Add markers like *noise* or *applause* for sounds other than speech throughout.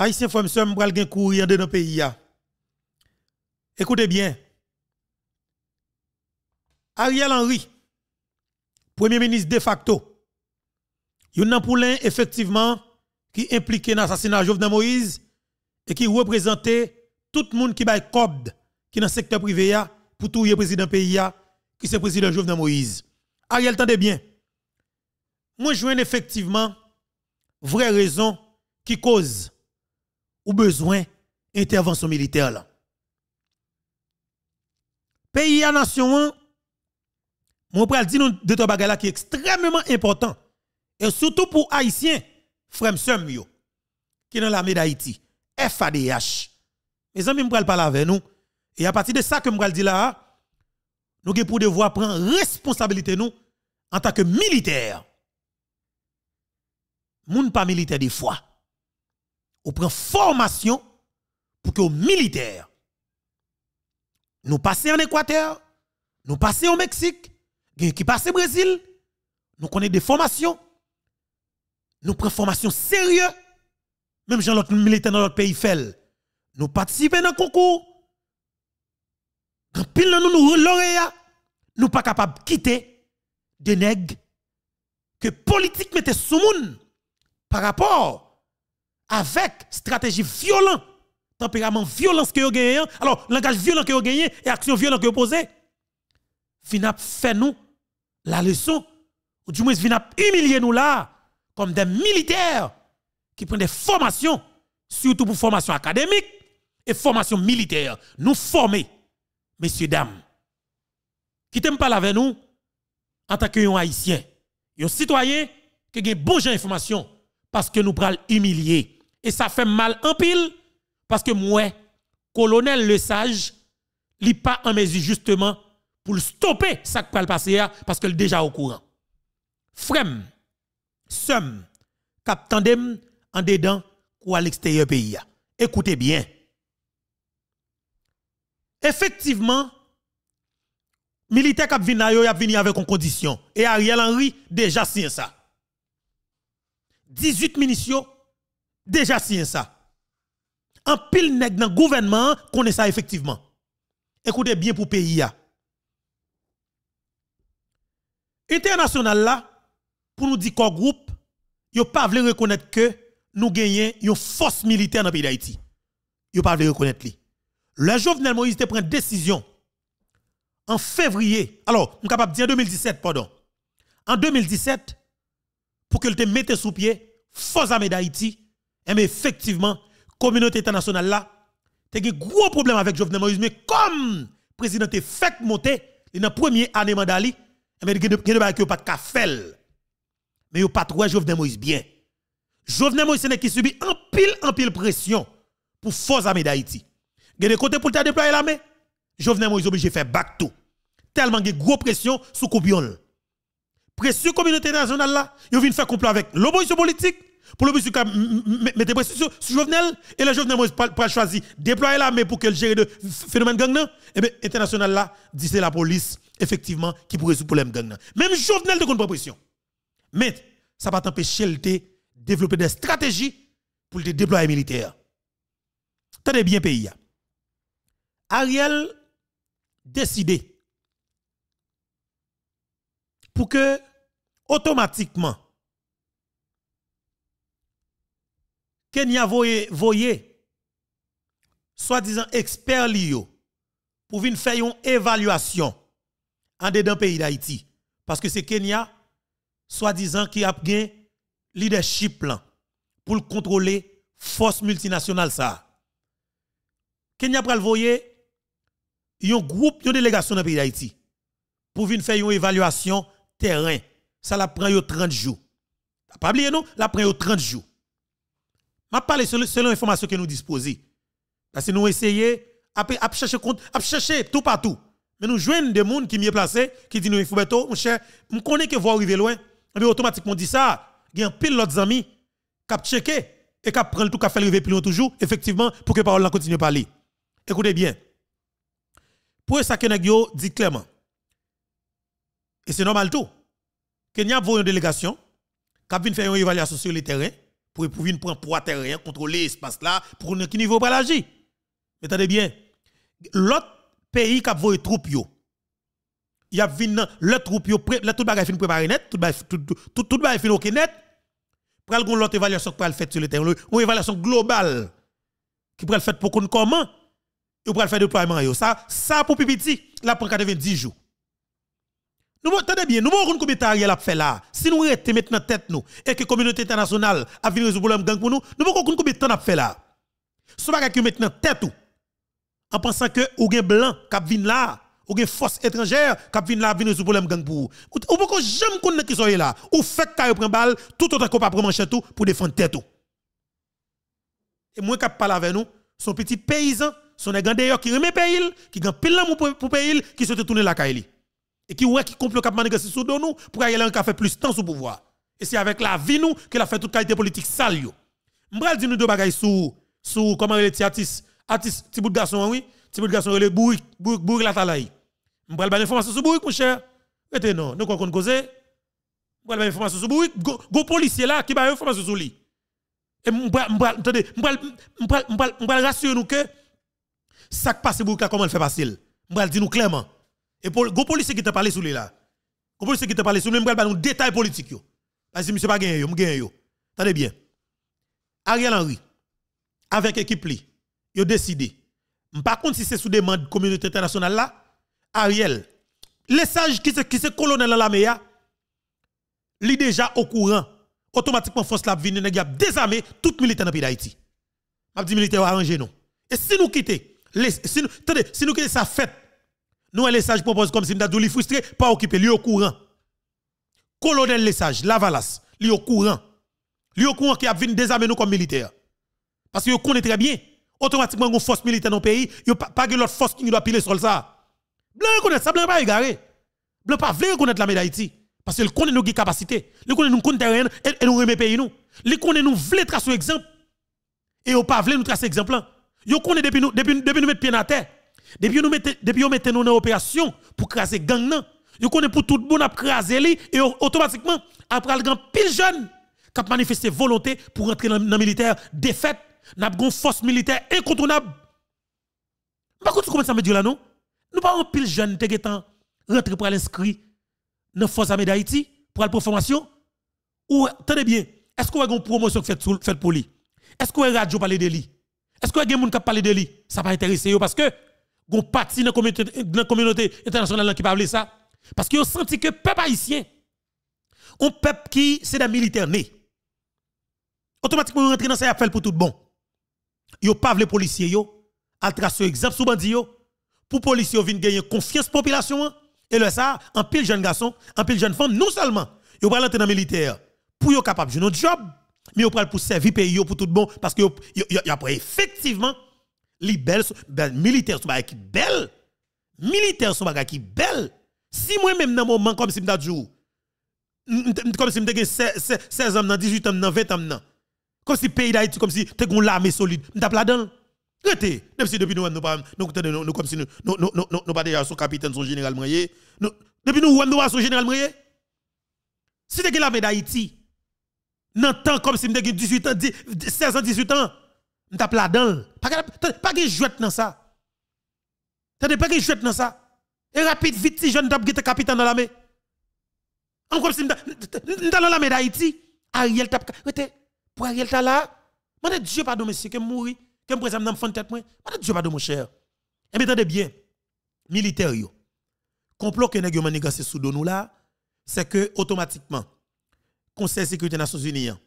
Haïtien Femme Sœur m'bral gen de dans le pays Écoutez bien. Ariel Henry, premier ministre de facto, yon nan poulain effectivement qui impliqué dans l'assassinat de Jovenel Moïse et qui représentait tout le monde qui bay code qui dans le secteur privé ya, pour tout le président pays qui c'est président Jovenel Moïse. Ariel tendez bien. Moi je effectivement vraie raison qui cause ou besoin intervention militaire là. Pays à nation, mon pral dit nous de trois là qui est extrêmement important et surtout pour haïtiens frères sœurs yo qui dans l'armée d'Haïti, FADH. Mes amis, m'pral parler avec nous et à partir de ça que m'pral dit là, nous avons pour devoir prendre responsabilité nous en tant que militaire. Moun pas militaire des fois on prend formation pour que militaires. Nous passons en Équateur, nous passons au Mexique, qui passe au Brésil, nous connaissons des formations, nous prenons formation sérieux, même si l'autre militaire dans notre pays fait, nous participons à un concours, pile nous nous ne nous pas capables de quitter des nègres que politique mettait sous monde par rapport avec stratégie violente, tempérament violence que vous gagnez, alors langage violent que vous gagnez et action violente que vous posez, finap fait nous la leçon, ou du moins finap humilier nous là, comme des militaires qui prennent des formations, surtout pour formation académique et formation militaire. Nous former, messieurs, dames, qui t'aiment pas avec nous en tant que haïtiens, un citoyen qui a bon genre information parce que nous pral humilier. Et ça fait mal en pile parce que moi, colonel Le Sage, il pas en mesure justement pour le stopper ça qui va parce qu'il est déjà au courant. Frem, somme, cap en dedans ou à l'extérieur pays. Écoutez bien. Effectivement, militaire qui vient a vini avec une condition. Et Ariel Henry déjà signé ça. 18 munitions déjà c'est ça. En pile nèg dans gouvernement connaît ça effectivement. Écoutez bien pour pays International là pour nous dire qu'en groupe yon pas voulu reconnaître que nous gagnons une force militaire dans le pays d'Haïti. Yon pas voulu reconnaître li. Le Jovenel Moïse te prend décision en février. Alors, nous capable de dire 2017 pardon. En 2017 pour que te mette sous pied force armée d'Haïti eh, mais effectivement, communauté internationale là, a un gros problème avec Jovenel Moïse, mais comme le président est fait monter, il la premier année mandali, eh, il n'y a pas de café. Mais il n'y a pas de Jovenel Moïse bien. Jovenel Moïse qui subit en pile, en pile pression pour force armée d'Haïti. Il y a des côtés pour déployer l'armée. Jovenel Moïse obligé de faire back tout. Tellement de y a gros pression sous Koubion. Pression communauté internationale là, il vient faire complot avec l'opposition politique, pour le monsieur, mettez pression sur Jovenel, et le Jovenel Moïse pas choisi déployer l'armée pour qu'elle gère le phénomène gang. Et eh bien, international là, dit c'est la police, effectivement, qui pourrait résoudre le problème gang. Même Jovenel ne compte pas pression. Mais ça va t'empêcher de développer des stratégies pour le déployer militaire. Tenez bien, pays. Ariel décidé pour que automatiquement Kenya voyait soi-disant expert liyo, pour faire une évaluation en dedans pays d'Haïti parce que c'est Kenya soi-disant qui a le leadership plan pour contrôler contrôler force multinationale ça. Kenya pral voyer un groupe, une délégation dans le pays d'Haïti pour faire une évaluation terrain. Ça la prend 30 jours. Pas oublier non, la prend 30 jours. Je parle selon l'information que nous disposons. Parce que nous essayons à chercher chercher tout partout. Mais nous jouons des gens qui mieux placés, qui disent nous, il faut être mon cher, je connais que vous arrivez loin. Mais automatiquement, dit ça. Il y a un pile d'autres amis qui ont checké et qui le tout, qui fait arriver plus loin toujours, effectivement, pour que parole continue à parler. Écoutez bien. Pour ça, Kenagio dit clairement. Et c'est normal tout. Kenya a une délégation qui a fait une évaluation sur le terrain pour pour venir prendre poids terrien, contrôler l'espace là, pour ne qui niveau pas l'agir. Attendez bien. L'autre pays qui a voué troupes Il y a vu le troupes, tout le tout fait fin préparé net, tout le tout tout, tout fin OK net. Pral gon l'autre évaluation pral fait sur le terrain, une évaluation globale qui le fait pour qu'on comment et le faire déploiement Ça ça pour pipiti, là pour 90 jours. Nous, attendez bien, nous avons combien Ariel a fait là. Si nous restons maintenant tête nous et que la communauté internationale a fini résoudre le problème gang pour nous, nous avons combien de temps a fait là. Ce n'est pas maintenant tête ou en pensant que ou gen blanc qui vient là, ou gen force étrangère qui vient là venir résoudre problème gang pour ou. Ou pas jamais connaître qui sont là. Ou fait ka prend balle tout autant qu'on pas prendre tout pour défendre tête ou. Et moi qui parle avec nous, son petit paysan, son nèg d'ailleurs qui remet pays, qui gagne pile l'amour pour pays, qui se tourner la caille et qui ouais qui complot cap manigresser sous nous pour aller en fait plus temps sous pouvoir et c'est avec la vie nous qu'elle a fait toute qualité politique sale yo m'bral dire nous deux bagailles sous sous comment les artistes artiste petit bout de garçon oui petit bout de garçon relé bourrique bourrique bourrique la talaï m'bral ban information sous boui mon cher et non nous qu'on causer m'bral ban information sous boui go policier là qui ba information sous lui et m'bral attendez m'bral m'bral m'bral rassurer nous que ça passe pas comment elle fait facile m'bral dire nous clairement et pour les policiers qui t'a parlé sous les là, les policiers qui t'a parlé sous les là, nous détails politiques. Parce que monsieur pas gagné, je gagné. Tenez bien. Ariel Henry, avec l'équipe, il a décidé. Par contre, si c'est sous demande de la communauté internationale là, Ariel, les sages qui sont qui se colonel à la MEA, li déjà au courant, automatiquement force la vini nèg désarmé tout militaire dans pays d'Haïti. M'a dit militaire arrangé non. Et si nous quittons, si nous si nous quittons ça fête nous, les sages proposent comme si nous avons frustré, pas occupé, lui au courant. Colonel Lesage, Lavalas, lui au courant. Lui au courant qui a venu désarmer nous comme militaires. Parce que vous très bien. Automatiquement, une force militaire dans le pays, il n'y pas de l'autre force qui doit piler sur ça. Blanc reconnaît ça, blanc pas égaré. Blanc pas veut reconnaître la médaille d'Haïti. Parce qu'il connaît nos capacités. Il connaît nos comptes rien et nous remet pays nous. Il connaît nous voulons tracer exemple. Et il pas veut nous tracer exemple. Hein. Il connaît depuis nous depuis nous mettre pied à terre. Depuis nous depuis nous mettons nos opérations opération pour craser gang nan, yo connaît pour tout bon a craser li et automatiquement après le grand pile jeune qui a manifesté volonté pour rentrer dans le militaire défaite, n'a une force militaire incontournable. tu comment ça me dire là non Nous pas un pile jeune te getan rentrer pour l'inscrit dans force armée d'Haïti pour la formation ou très bien, est-ce qu'on a une promotion faite fait pour lui Est-ce qu'on a une radio parler de lui Est-ce qu'on a des gens qui parlent de lui Ça va intéresser parce que gon parti dans la communauté internationale qui parle ça parce qu'ils ont senti que peuple haïtien un peuple qui c'est des militaires né, automatiquement rentre dans ça appel pour tout bon yo pas les policiers yo ont tracer exemple sous bandi yo pour policiers viennent gagner confiance population et le ça en pile jeune garçon en pile jeune femme non seulement yo pas rentrer dans militaire pour yo capable de notre job mais yo pral pour servir pays pour tout bon parce que effectivement les bel, bel militaires sont qui belle. militaires sont qui belle. Si moi même dans moment comme si m'ta comme si m'ta 16, 16 ans, 18 ans, 20 ans comme si pays d'Haïti comme si tu gon l'armée solide, m'ta là-dedans. Rete, même si depuis nous nous pas nous comme si nous nous nous nous pas déjà son capitaine son général Moyer. Depuis nous nous pas son général Moyer. Si que l'armée d'Haïti, dans temps comme si m'ta 18 ans, 16 ans, 18 ans on tape là-dedans. Pas de jouet dans ça. T'as pas de jouet dans ça. Et rapide, vite, si je jeune tape qui capitaine dans l'armée. Encore si nous dans main d'Haïti, Ariel tape. Pour Ariel t'as là, Mon Dieu pardon, monsieur, que je mourir, que me présente dans mon tête. Mon Dieu pardon, mon cher. Et eh bien, bien, militaire, complot que nous avons sous nous là, c'est que automatiquement, Conseil de sécurité des Nations Unies, hein,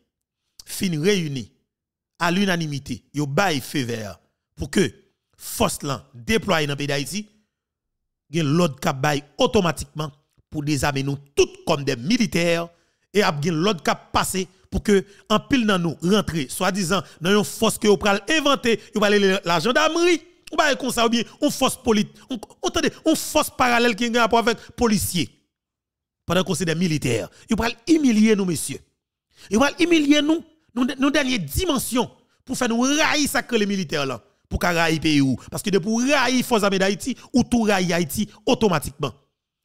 fin réuni à l'unanimité, yo bail feu pour que force là déploie dans le pays d'Haïti, gen l'autre k'a bail automatiquement pour désarmer nous tout comme des militaires et a gen l'autre cap passer pour que en pile dans nous rentrer soi-disant dans une force que vous pral inventer, vous aller la gendarmerie ou aller comme ça ou bien une force politique, on attendez, on force parallèle qui a rapport avec policiers pendant qu'on c'est des militaires. Ils vont humilier nous messieurs. Ils vont humilier nous nous nous dimensions dimension pour faire nous railler ça que les militaires là pour railler pays parce que de pour railler forces d'Haïti ou tout railler Haïti automatiquement.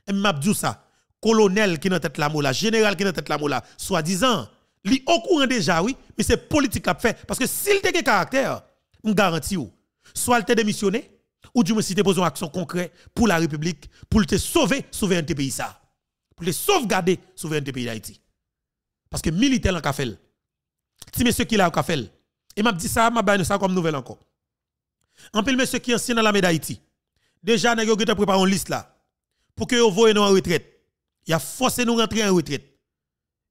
Et m'a dit ça colonel qui dans tête la mola, général qui dans tête la mola, soi-disant, est au courant déjà oui, mais c'est politique a fait parce que s'il te caractère, nous garantis ou soit il a démissionné ou du moins si tu besoin action concrète pour la République, pour te sauver souveraineté pays ça. Pour te sauvegarder souveraineté pays d'Haïti. Parce que militaire en fait petit monsieur qui l'a fait. Et m'a dit ça, m'a baillé ça comme nouvelle encore. En pile monsieur qui ancien dans la d'Haïti. Déjà nèg yo préparé une liste là pour que vous voyez nous en retraite. Il a forcé nous rentrer en retraite.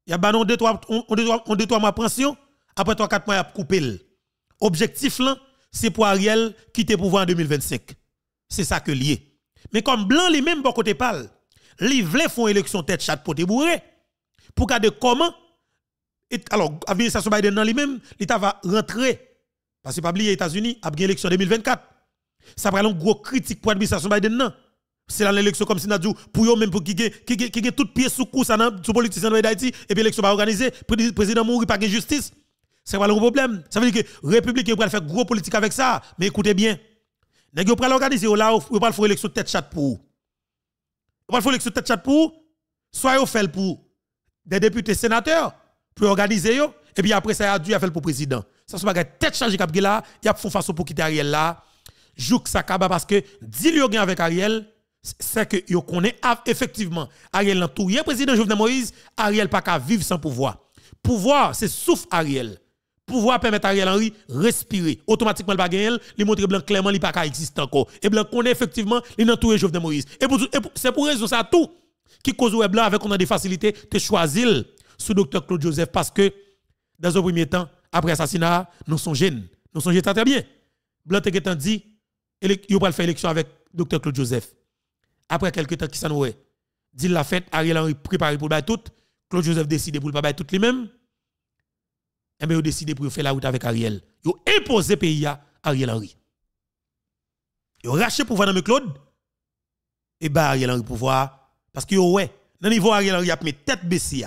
Il a banon 2 3 mois de pension, après 3 4 mois il a coupé. Objectif là, c'est pour Ariel quitter le pouvoir en 2025. C'est ça que lié. Mais comme blanc lui même bon côté parle, li vle font élection tête chat pour bourré pour garder comment et alors, l'administration Biden dans lui-même, l'État va rentrer. Parce que pas oublier, les États-Unis, a une l'élection 2024. Ça prend une grosse critique pour l'administration Biden. Non. C'est dans l'élection comme si nous pour eux même pour qui qui toute pièce sous coup dans sous politicien d'Haïti et puis l'élection organiser, le président Mouri pas de justice c'est être un problème ça veut dire que république va faire gros politique avec ça mais écoutez bien nest pas l'organiser là ou pas faire élection tête chat pour pouvez pas faire élection tête chat pour soit vous fait pour des députés sénateurs pour organiser yo et puis après ça a dû faire pour président ça se bagarre tête chargée cap là il a fait façon pour quitter Ariel là jouk ça kaba parce que dit yo rien avec Ariel c'est que yo connaît effectivement Ariel entouré président Jovenel Moïse Ariel pas qu'à vivre sans pouvoir pouvoir c'est souffle Ariel pouvoir permettre à Ariel Henry respirer automatiquement le bagage il montre blanc clairement il pas qu'à exister encore et blanc connaît effectivement il entouré Jovenel Moïse et, c'est pour raison ça tout qui cause web blanc avec qu'on a des facilités te choisir sous docteur Claude Joseph parce que, dans un premier temps, après l'assassinat, nous sommes jeunes. Nous sommes jeunes très bien. Blanc étant dit, il va faire élection avec docteur Claude Joseph. Après quelques temps qui s'en ouais, dit la fête, Ariel Henry préparé pour le tout. Claude Joseph décide pour le pas tout lui-même. Et eh bien, il décide pour faire la route avec Ariel. Il impose le pays à Ariel Henry. Il raché pour pouvoir dans Claude. Et eh bien, Ariel Henry pouvoir. Parce que, oh ouais, dans le niveau Ariel Henry, il a mis tête baissée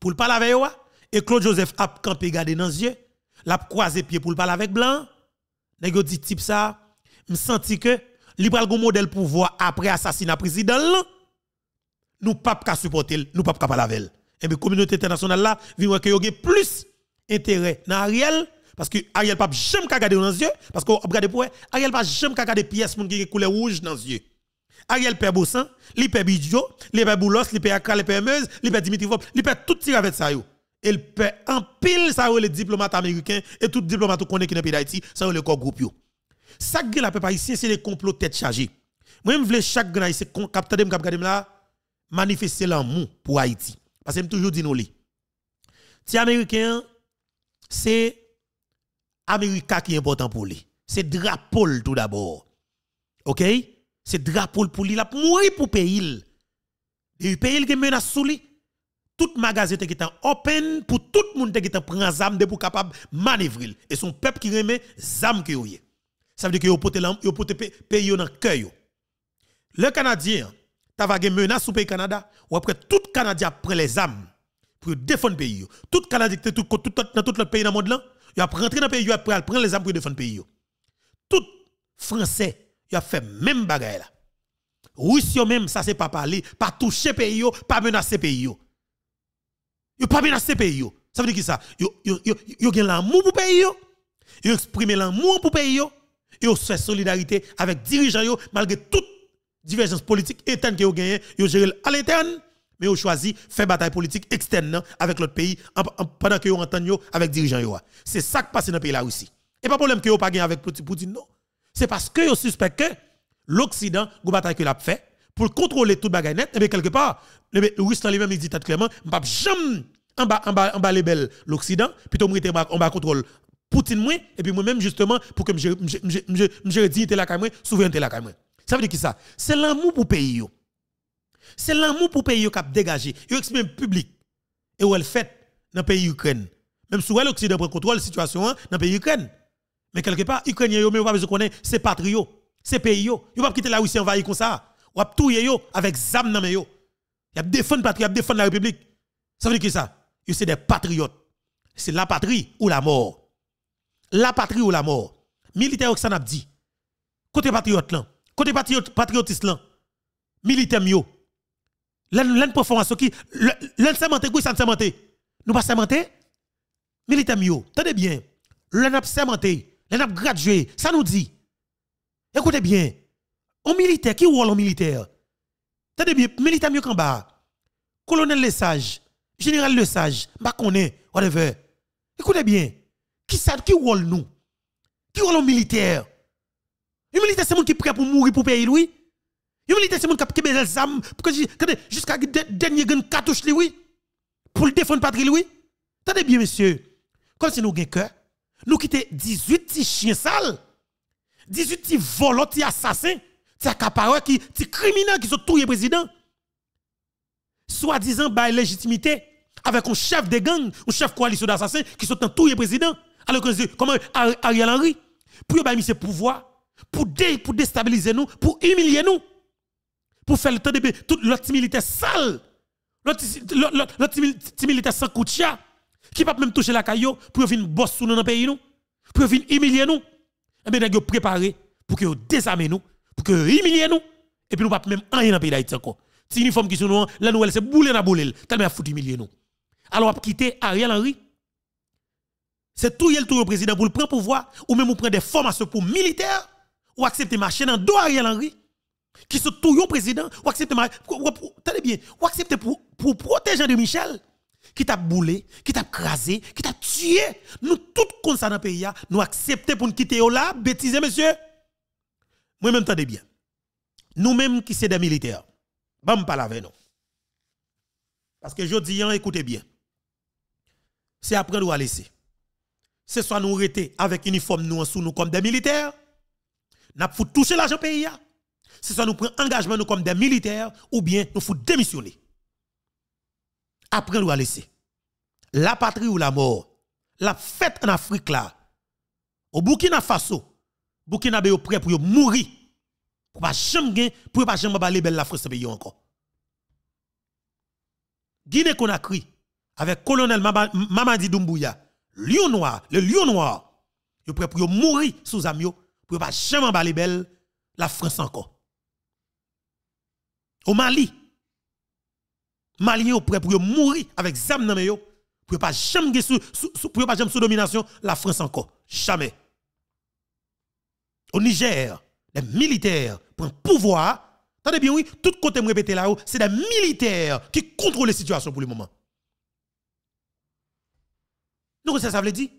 pour le parler avec eux, et Claude Joseph a campé gardé dans les yeux, l'a croisé pied pour le parler avec Blanc. Nèg dit type ça, me senti que Libéral pral modèle pouvoir après assassinat président Nous ne pouvons pas supporter, nous pas parler avec Et la eh communauté internationale là, vient que plus intérêt dans Ariel parce que Ariel pas jamais gardé dans les yeux parce qu'on gardé pour Ariel pas jamais gardé garder pièce qui qui couleur rouge dans les yeux. Ariel Père Bossan, il Père Bidjo, il Père Boulos, il Père Akra, il Meuse, il Dimitri Vop, il Père tout tir avec ça. Il perd en pile ça les diplomates américains et tout diplomate qu'on est qui pays d'Haïti, ça le corps groupe. Ça qui la peuple ici c'est les complots tête chargée. Moi je que chaque grand ici capter de regarder là manifester l'amour pour Haïti parce que me toujours dit li. Ti américain c'est Amérique qui est important pour lui. C'est drapeau tout d'abord. OK c'est drapeau pour lui, il a mourir pour pays. Et le pays qui menace sous lui. Tout magasin qui est open pour tout le monde qui prend zam de pour capable manœuvrer. Et son peuple qui remet zam que Ça veut dire que yo pote l'am, pays dans cœur Le Canadien, a une menace le pays Canada, ou après tout le Canadien prend les armes pour défendre le pays. Tout Canadien qui est dans tout le pays dans le monde là, il a rentré dans le pays, il a prendre les âmes pour défendre le pays. Tout Français il a fait même bagaille là. Russie même ça c'est pas parler, pas toucher pays pas menacer pays yo. pas menacer pays Ça veut dire qui ça Yo l'amour pour pays Il Yo exprimer l'amour pour pays Il Yo fait solidarité avec dirigeants yo malgré toute divergence politique interne que yo gagné, yo géré à l'interne mais vous choisi faire bataille politique externe avec l'autre pays pendant que vous entendez avec dirigeants. C'est ça qui passe dans le pays la Russie. Et pas problème que vous pas avec Poutine, non. C'est parce que vous suspecte que l'Occident, vous bataille que l'a fait, pour contrôler tout le net, et eh bien quelque part, le dans lui-même, il dit clairement, je ne jamais en bas, en bas, en bas les belles l'Occident, plutôt on va contrôler Poutine et puis moi-même justement, pour que je dignité la caméra, souveraineté la Cameroun. Ça veut dire qui ça? C'est l'amour pour le pays. C'est l'amour pour le pays qui a dégagé. Il exprime public. Et où le fait dans le pays Ukraine. Même si l'Occident prend contrôle de la situation hein, dans le pays Ukraine. Mais quelque part, Ukrainiens, mais pas vous connaître, c'est patriote, c'est pays. Ils ne pas quitter la Russie envahie comme ça. Ils tout yo avec ZAM dans Ils ne la patrie, défendre la République. Ça veut dire que ça, ils sont des patriotes. C'est la patrie ou la mort. La patrie ou la mort. Militaire pas dit, côté patriote là, côté patriote, patriotisme là, militaire mio. L'un ce qui, l'un sémenté, qui ça ne s'est Nous pas sémenté? Militaire mio. Tenez bien, l'un a sémenté les pas gradué. Ça nous dit. Écoutez bien. En militaire, qui rôle en militaire? Tenez bien, militaire mieux qu'en bas. Colonel Sage, général Le Sage, connaît, whatever. Écoutez bien. Qui ça, qui rôle nous? Qui rôle en militaire? Un militaire, c'est monde qui est prêt pour mourir pour payer lui. Un militaire, c'est monde qui est des armes jusqu'à dernier gagne cartouche lui, Pour le défendre patrie lui. Tenez bien, monsieur. Comme si nous avons cœur. Nous quittons 18 petits chiens sales, 18 petits volants, petits assassins, petits petits criminels qui sont tous les présidents. Soi-disant, par légitimité avec un chef de gang, un chef coalition d'assassins qui sont tous les présidents. Alors que comment Ariel Henry, pour mis ce pouvoir, pour, pour déstabiliser nous, pour humilier nous, pour faire le temps de tout l'autre militaire sale, l'autre militaire sans coup qui pas même toucher la caillou pour venir bosse sous dans pays nous, pour venir humilier nous. Et eh bien, nous préparé pour que désarmer nous, pour que humilier nous, et puis nous pas même rien dans pays d'Haïti encore. Si uniforme qui sont nous, la nouvelle c'est bouler. na boule, tellement foutre humilier nous. Alors, on quitter Ariel Henry. C'est tout le tout président pour le prendre pouvoir, ou même prendre des formations pour militaires, ou accepter marcher dans dos Ariel Henry qui sont tout président, ou accepter, bien, ou accepter pour, pour protéger de Michel, qui t'a boulé, qui t'a crasé, qui t'a tué. Nous tous comme ça dans le pays, nous acceptons pour nous quitter là, bêtises, monsieur. Moi-même, t'en bien. Nous-mêmes qui sommes des militaires, je ne parle avec nous. Parce que je dis, hein, écoutez bien. C'est après nous à laisser. C'est soit nous arrêter avec uniforme nous en sous nous comme des militaires, nous faut toucher l'argent pays. Hein. C'est soit nous prenons engagement nous comme des militaires ou bien nous faut démissionner après le laissé. La patrie ou la mort, la fête en Afrique là, au Burkina Faso, Burkina Faso prêt pour mourir, pour pas jamais pour pas jamais parler belle la France pays encore. Guinée qu'on a Conakry, avec colonel Mamadi Doumbouya, lion noir, le lion noir, est prêt pour mourir sous amio, pour pas jamais parler belle la France encore. Au Mali, Mali au prêt pour mourir avec zam nan yo pour pas jamais sous pour pas jamais sous domination la France encore jamais au Niger les militaires prennent pouvoir Attendez bien, oui, tout côté me répéter là-haut, oh, c'est des militaires qui contrôlent la situation pour le moment. Nous, ça, ça veut dire,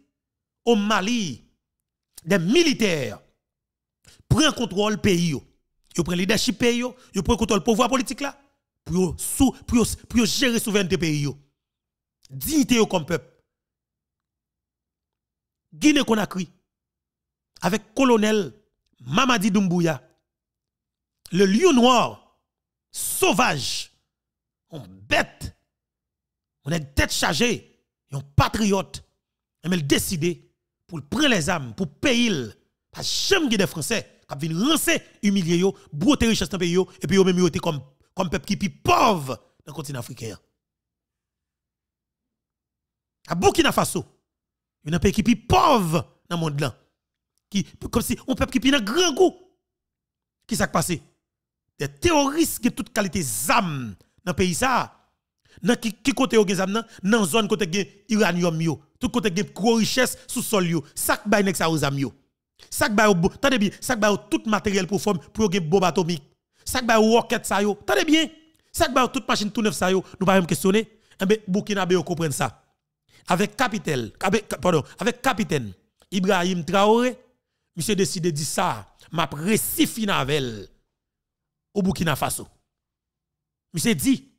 au Mali, des militaires prennent contrôle pays. Ils prennent leadership pays, ils prennent contrôle pouvoir politique là pour sous pour pour gérer souveraineté pays yo dignité yo comme peuple Guinée Conakry avec colonel Mamadi Doumbouya le lion noir sauvage on bête on est tête chargée un patriote mais il décidé pour prendre les âmes pour payer parce que jamais des français qui viennent rincer humilier yo broter richesse dans pays yo et puis yo même yo comme comme peuple qui est pauvre dans le continent africain. À Burkina Faso, il y a un peuple qui est pauvre dans le monde là. comme si un peuple qui est un grand goût. Qui s'est passé? Des terroristes qui ont toute qualité dans le pays ça. Dans qui, côté au gen zam nan? Dans zone côté gen uranium yo. Tout côté gen gros richesse sous sol yo. Sak bay nek sa aux am yo. Sak bay tande bien, matériel pour forme pour gen bombe atomique ça ba rocket ça yo. Tendez bien. Ça ba toute machine tout neuf ça yo, nous pas même questionner. et eh ben Burkina Faso comprendre ça. Avec capitaine, pardon, avec capitaine Ibrahim Traoré, monsieur décide de dire ça, m'a récifi finavel au Burkina Faso. Monsieur dit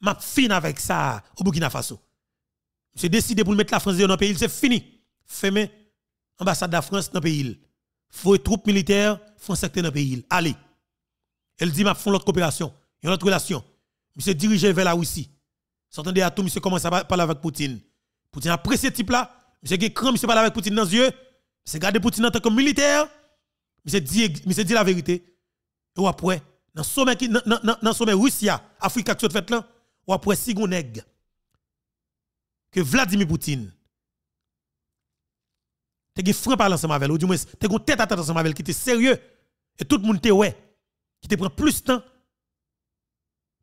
m'a fin avec ça au Burkina Faso. Monsieur décide pour mettre la France dans le pays, c'est fini. Fermez ambassade de la France dans le pays. Faut troupes militaires françaises dans le pays. Allez. Elle dit, m'a font l'autre coopération, une autre relation. Monsieur dirigé vers la Russie. S'entendez à tout, monsieur commence à parler avec Poutine. Poutine après ce type-là. Monsieur qui cran, monsieur parle avec Poutine dans les yeux. Monsieur garde Poutine en tant que militaire. Monsieur dit, monsieur dit la vérité. Et après, dans le sommet, dans, sommet Russia, Afrique qui fait là, ou après, si on que Vladimir Poutine, tu es franc par ensemble avec ou du moins, te es tête à tête ensemble avec qui était sérieux, et tout le monde te ouais qui te prend plus de temps,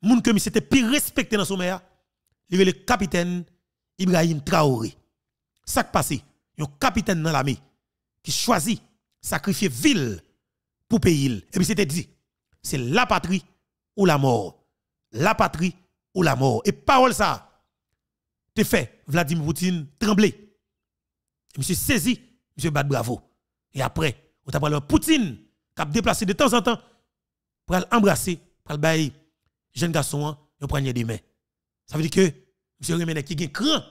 moun que c'était plus respecté dans son meilleur, il est le capitaine Ibrahim Traoré. Ça qui passe, un capitaine dans l'armée qui choisit sacrifier ville pour pays. Et puis c'était dit, c'est la patrie ou la mort. La patrie ou la mort. Et parole ça, te fait Vladimir Poutine trembler. Monsieur saisi, monsieur bat bravo. Et après, on a parlé de Poutine, qui a déplacé de temps en temps pour l'embrasser, pour le bailler. Jeune garçon, nous hein, poignet des mains. Ça veut dire que, monsieur Remene qui est cran,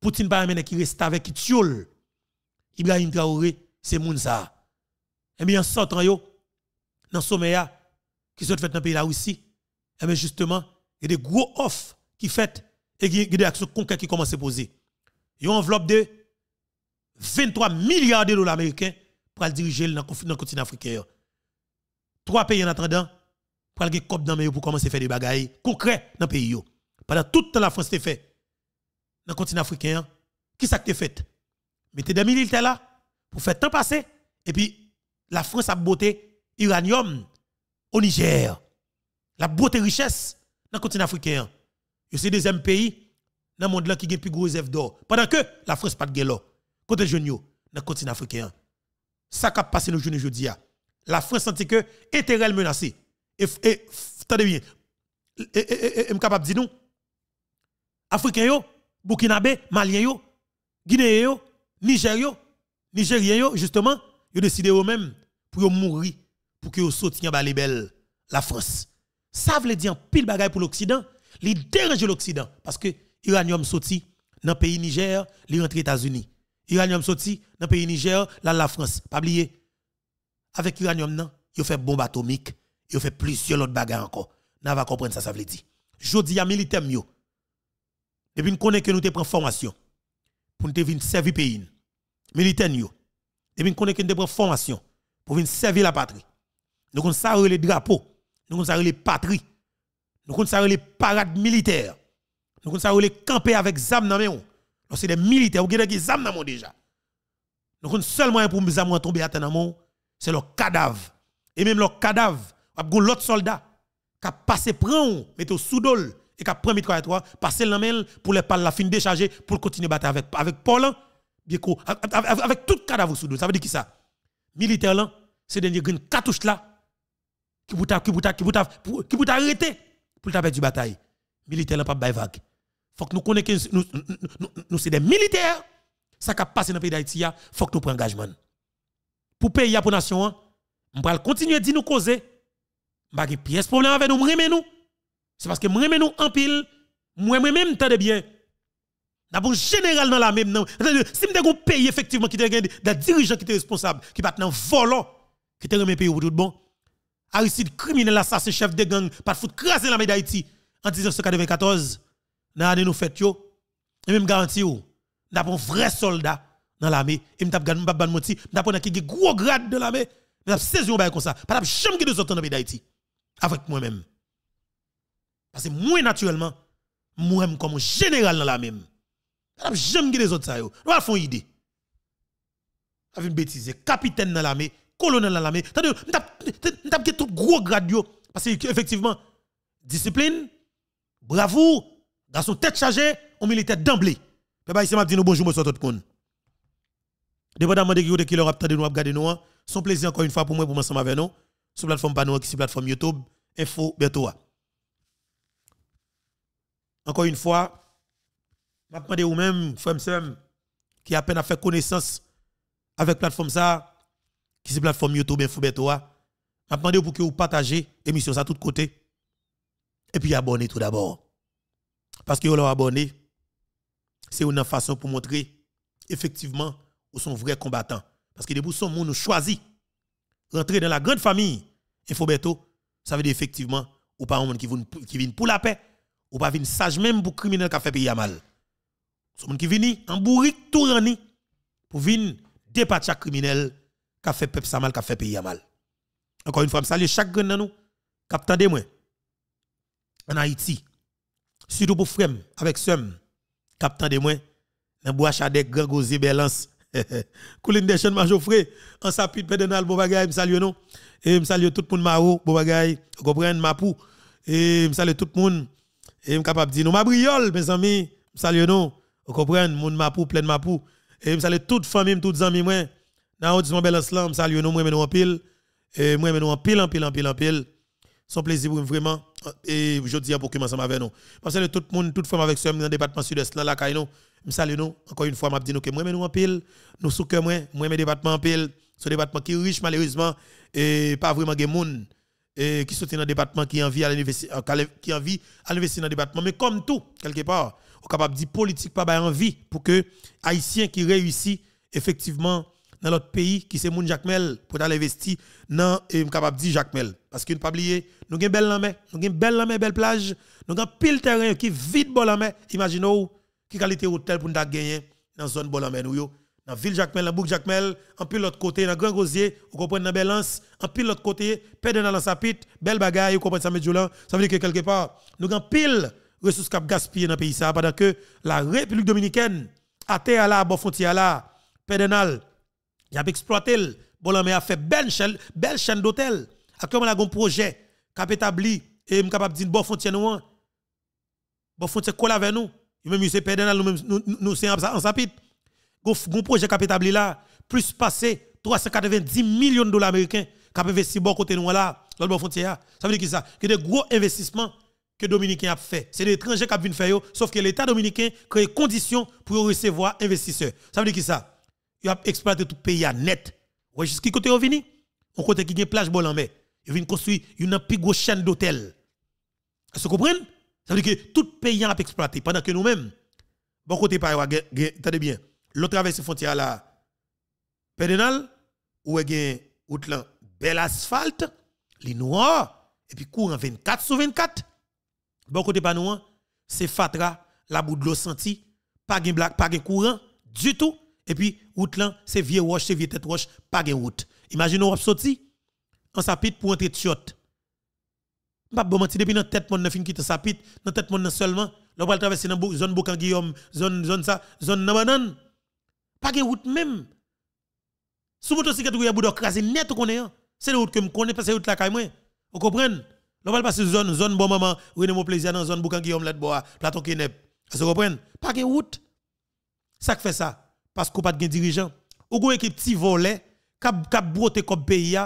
Poutine pas Remene qui reste avec qui tioule. Ibrahim Traoré, c'est Mounsa. ça. Et eh bien, en sortant, yo, dans le sommet, qui se fait dans le pays là aussi, Russie, et eh bien, justement, il y a des gros offres qui fait et qui y des actions concrètes qui commencent à poser. Il y a une enveloppe de 23 milliards de dollars américains pour diriger dans le continent africain. Trois pays en attendant, pour aller cop dans pour commencer à faire des bagailles concrets dans le pays. Pendant tout le temps, la France te fait. Dans le continent africain, qui ça que fait? Mettez des militaires là, pour faire temps passer, et puis la France a beauté uranium au Niger. La beauté richesse dans le continent africain. c'est le deuxième pays dans le monde là qui a plus gros réserve d'or. Pendant que la France pas de guerre Côté jeune, dans le continent africain. Ça qui a passé le jour aujourd'hui la France sentit que intérêt menacé. Et, et attendez bien, et, capable de dire nous, Africains, Burkina Burkinabé, Maliens, yo, Guinéens, yo, justement, ils ont décidé eux-mêmes pour mourir, pour qu'ils soutiennent les la France. Ça veut dire pile bagaille pour l'Occident, les dérange l'Occident, parce que l'uranium sorti dans le pays Niger, il rentre aux États-Unis. L'uranium sorti dans le pays Niger, là, la France. Pas oublier, avec uranium non yo fait bombe atomique, yo fait plusieurs autres bagages encore. N'a va comprendre ça ça veut dire. Jodi a militaire yo. Depuis nous connaît que nous te prend formation pour nous te servir pays. Militaire yo. Depuis nous connaît que nous te prend formation pour venir servir la patrie. Nous connaissons ça les drapeaux, nous avons ça les patrie, Nous avons ça les parades militaires. Nous avons ça les camper avec zam dans main. C'est des militaires, ou des zam dans déjà. Nous seul seulement pour mes amours tomber à Tanamon c'est leur cadavre. Et même leur cadavre, il y l'autre soldat qui a passé prend, mettre sous dol et qui a pris mitrailleur, passer la main pour les parler, la fin décharger, pour continuer à battre avec, avec Paul, hein. avec, avec, le tout cadavre au Soudol. Ça veut dire qui ça? Militaire c'est des gens là, qui vous qui vous qui vous qui arrêter pour taper du bataille. Militaire pas de Faut que nous connaissions, nous, c'est des militaires. Ça qui a passé dans le pays d'Haïti, hein. faut que nous prenions engagement pour payer pour nation, on hein. va continuer à nous causer. Pas de des problème avec nous, m'remet nous. C'est parce que m'remet nous en pile, moi même tant de bien. un général dans la même Si m'te pays effectivement qui te des dirigeants qui te responsable, qui être un volant, qui te remet pays pour tout bon. Aristide criminel assassin chef de gang, pas de foot craser la médaille d'Haïti en 1994. Dans l'année nous fait, yo, et même garanti ou, oh, un vrai soldat dans l'armée et m'tap gade m'pap ban menti m'tap prendre qui gros grade dans l'armée m'tap saisi un bail comme ça pas jamais de sortir dans pays d'Haïti avec moi-même parce que moi naturellement moi-même comme général dans la même pas jamais de autres ça yo on va faire une idée avec une bêtise capitaine dans l'armée colonel dans l'armée t'as m'tap que tout gros grade yo parce que effectivement discipline bravoure garçon tête chargée on militaire d'emblée peuple haïtien m'a dit nous bonjour bonsoir tout le monde Dépendamment de qui vous qui leur nous regarder nous, hein. son plaisir encore une fois pour moi pour m'ensemble avec nous sur plateforme Panou qui c'est plateforme YouTube Info Bertoa. Encore une fois, m'a demandé ou même Femsem, qui a peine à faire connaissance avec plateforme ça qui c'est plateforme YouTube Info Bertoa. M'a demandé pour que vous partagez émission ça tout côté et puis abonnez tout d'abord. Parce que vous leur abonnez, c'est une façon pour montrer effectivement ou sont vrais combattants. Parce que debout son monde choisi. Rentrer dans la grande famille, Infobeto, ça veut dire effectivement, ou pas un monde qui vient pour la paix, ou pas un sage même pour criminel qui a fait pays mal. Son monde qui vient en bourrique tout rani pour venir dépatcher chaque criminel qui a fait peuple mal, qui a fait pays mal. Encore une fois, je salue chaque grand nous, capitaine de moi, en Haïti, surtout pour Frem, avec Sem, capitaine de moi, dans Bois Chadek, Grand Belance, Couline chaîne ma en sapit bon non et tout le monde bon ma et tout le monde et capable dire non ma mes amis me salue non je monde ma plein ma et toute famille toutes amis moi dis-moi bel slam, salue non moi mais en pile et moi mais en pile en pile en pile pile son plaisir vraiment et je dis pour avec nous parce que tout le monde toute avec dans département sud-est la je salue nous. Encore une fois, je dis que moi, nous en pile, nous sous que moi, moi, mes départements en pile. Ce département qui est riche, malheureusement, et pas vraiment de monde qui soutient un département qui envie à l'université, qui envie à l'université dans le département. Mais comme tout, quelque part, on est capable de dire politique pas envie pour que Haïtiens qui réussissent effectivement dans notre pays, qui c'est Moun Jacmel, pour aller investir dans, et capable de dire Jacmel. Parce qu'il ne pas oublier, nous avons belle mer, nous avons belle mer, belle plage, nous avons pile terrain qui vide bon la mer. Imaginez-vous, qui qualité hôtel pour nous gagner dans la zone Bolamène yo dans la ville Jacmel, dans la boucle Jacmel, en pile l'autre côté, dans Grand Gosier, vous comprenez, dans Belance, en pile l'autre côté, Pédé dans Sapit, belle bagaille, vous comprenez, ça me Ça veut dire que quelque part, nous avons pile ressources cap gaspillées dans le pays, ça, pendant que la République Dominicaine, à terre là, frontière là, Pédenal, il a exploité, Bolamé a fait belle chaîne, belle chaîne d'hôtel. Actuellement, on a un projet qui a établi, et qui a capable de dire, bon frontière nous, bon frontière colle avec nous. Même M. nous, sommes en sapit. Un projet qui établi là, plus passé 390 millions de dollars américains qui ont investi bon côté nous là, dans le frontière. Ça veut dire que ça, que des gros investissements que Dominicains a fait. C'est l'étranger qui a fait, sauf que l'État dominicain crée conditions pour recevoir investisseurs. Ça veut dire que ça, il a exploité tout le pays à net. Vous voyez jusqu'à côté venu On côté qui a plage bol en mer. Il vient construire une plus grosse chaîne d'hôtels. Vous comprenez ça veut dire que tout pays a exploité pendant que nous-mêmes, bon côté par attendez bien, l'autre traverse frontière là, pédénal, ou est outlan bel asphalte, les noirs, et puis courant 24 sur 24. Bon côté par hein, c'est fatra, la boue de l'eau senti, pas de pas de courant, du tout. Et puis, route c'est vieux roche, c'est vieux tête roche, pas de route. Imaginez, on sorti, on s'apite pour entrer tchot. Pas bon menti depuis dans tête mon fin qui sa pite, dans tête mon seulement, on va traverser dans zone Boucan Guillaume, zone zone ça, zone nan Pas de route même. Sous motocyclette ou boudou craser net qu'on est. Hein. C'est la route que me connais parce que route la caille moi. Vous comprenez on va passer zone zone bon maman, René mon plaisir dans zone Boucan Guillaume là bois, Platon Kenep. Vous comprenez Pas de route. Ça fait ça parce qu'on pas de dirigeant. Ou une équipe petit volet cap cap broter comme pays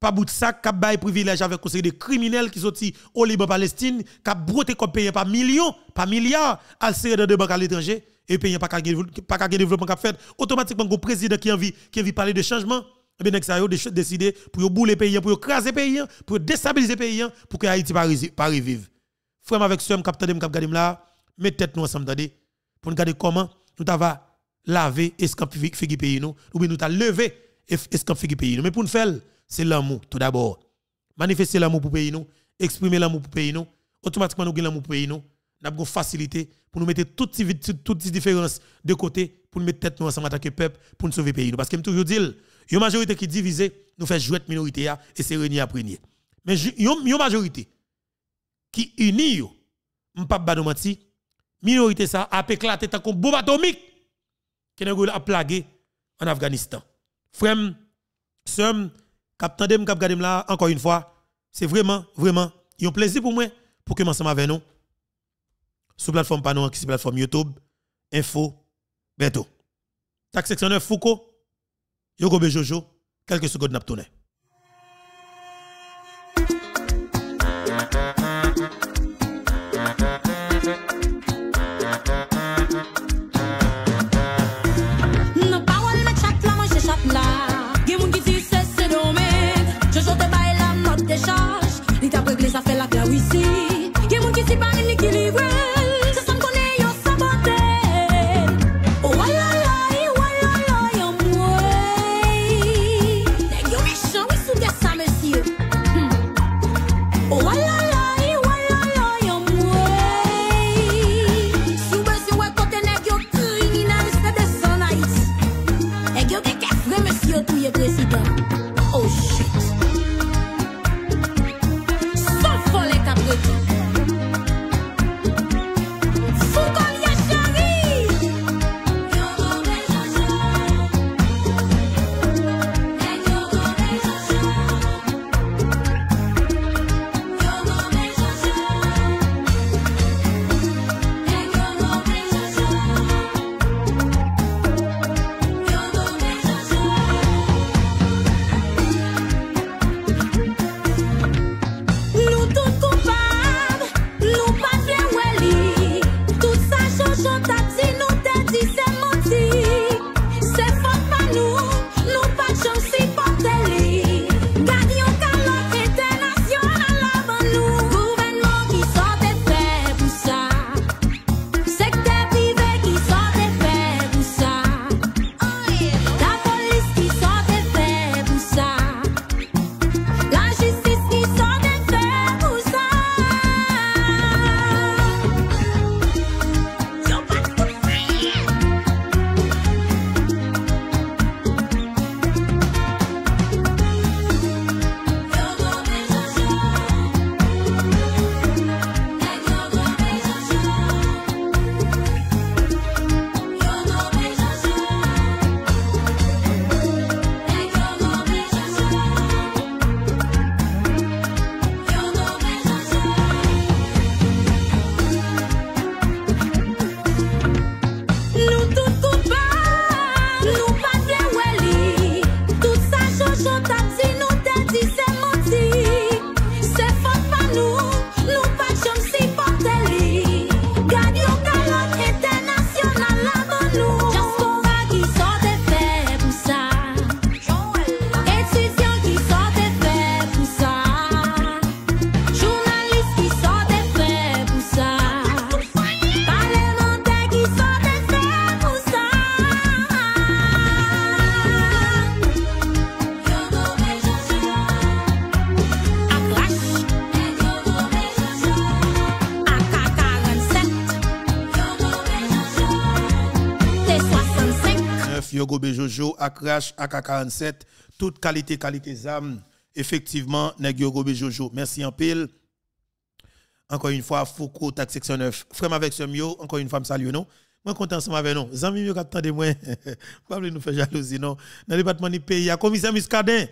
pas bout de sac, qui bail privilège avec conseil de criminels qui sont au Liban-Palestine, qui broté comme payé par millions, par milliards, à serrer dans banques à l'étranger, et pays pas qu'à développement a fait. Automatiquement, le président qui envie qui parler de changement, et eh bien, ça a décidé pour bouler pays, pour craser pays, pour déstabiliser pays, pour que Haïti ne pas revivre. Frère avec ce, qui de capteur là, mettez tête nous ensemble, pour nous garder comment nous avons lavé escampe pays nous, ou bien nous avons levé et pays Mais pour nous faire, c'est l'amour tout d'abord. Manifester l'amour pour pays nous, exprimer l'amour pour pays nous, automatiquement nous gagnons l'amour pour pays nous. Nous avons facilité pour nous mettre toutes ces différences de côté pour nous mettre tête nous ensemble attaquer peuple pour nous sauver pays nous parce que toujours dit une majorité qui divisée nous fait jouer minorité hein, et c'est réunir à premier. Mais une majorité qui unit ne pas pas la minorité ça a éclaté tant bombe atomique qui a plagué en Afghanistan. Frère, somme cap Dem, cap gadem là, encore une fois, c'est vraiment, vraiment, un plaisir pour moi pour que ensemble avec nous. Sur plateforme Panon, qui plateforme YouTube, info, bientôt. Tac section 9, Foucault, Yoko Bejojo, quelques secondes n'a crash Akrash, AK-47, toute qualité, qualité ZAM. Effectivement, Negio Gobe Jojo. Merci en pile. Encore une fois, Foucault, Tax Section 9. Frère avec mio, encore une fois, salut non? Moi, content ensemble avec nous. Zami, mieux qu'attendez moi. *laughs* Pas nous faire jalousie, non. Dans le département du pays, il y a commissaire Muscadin.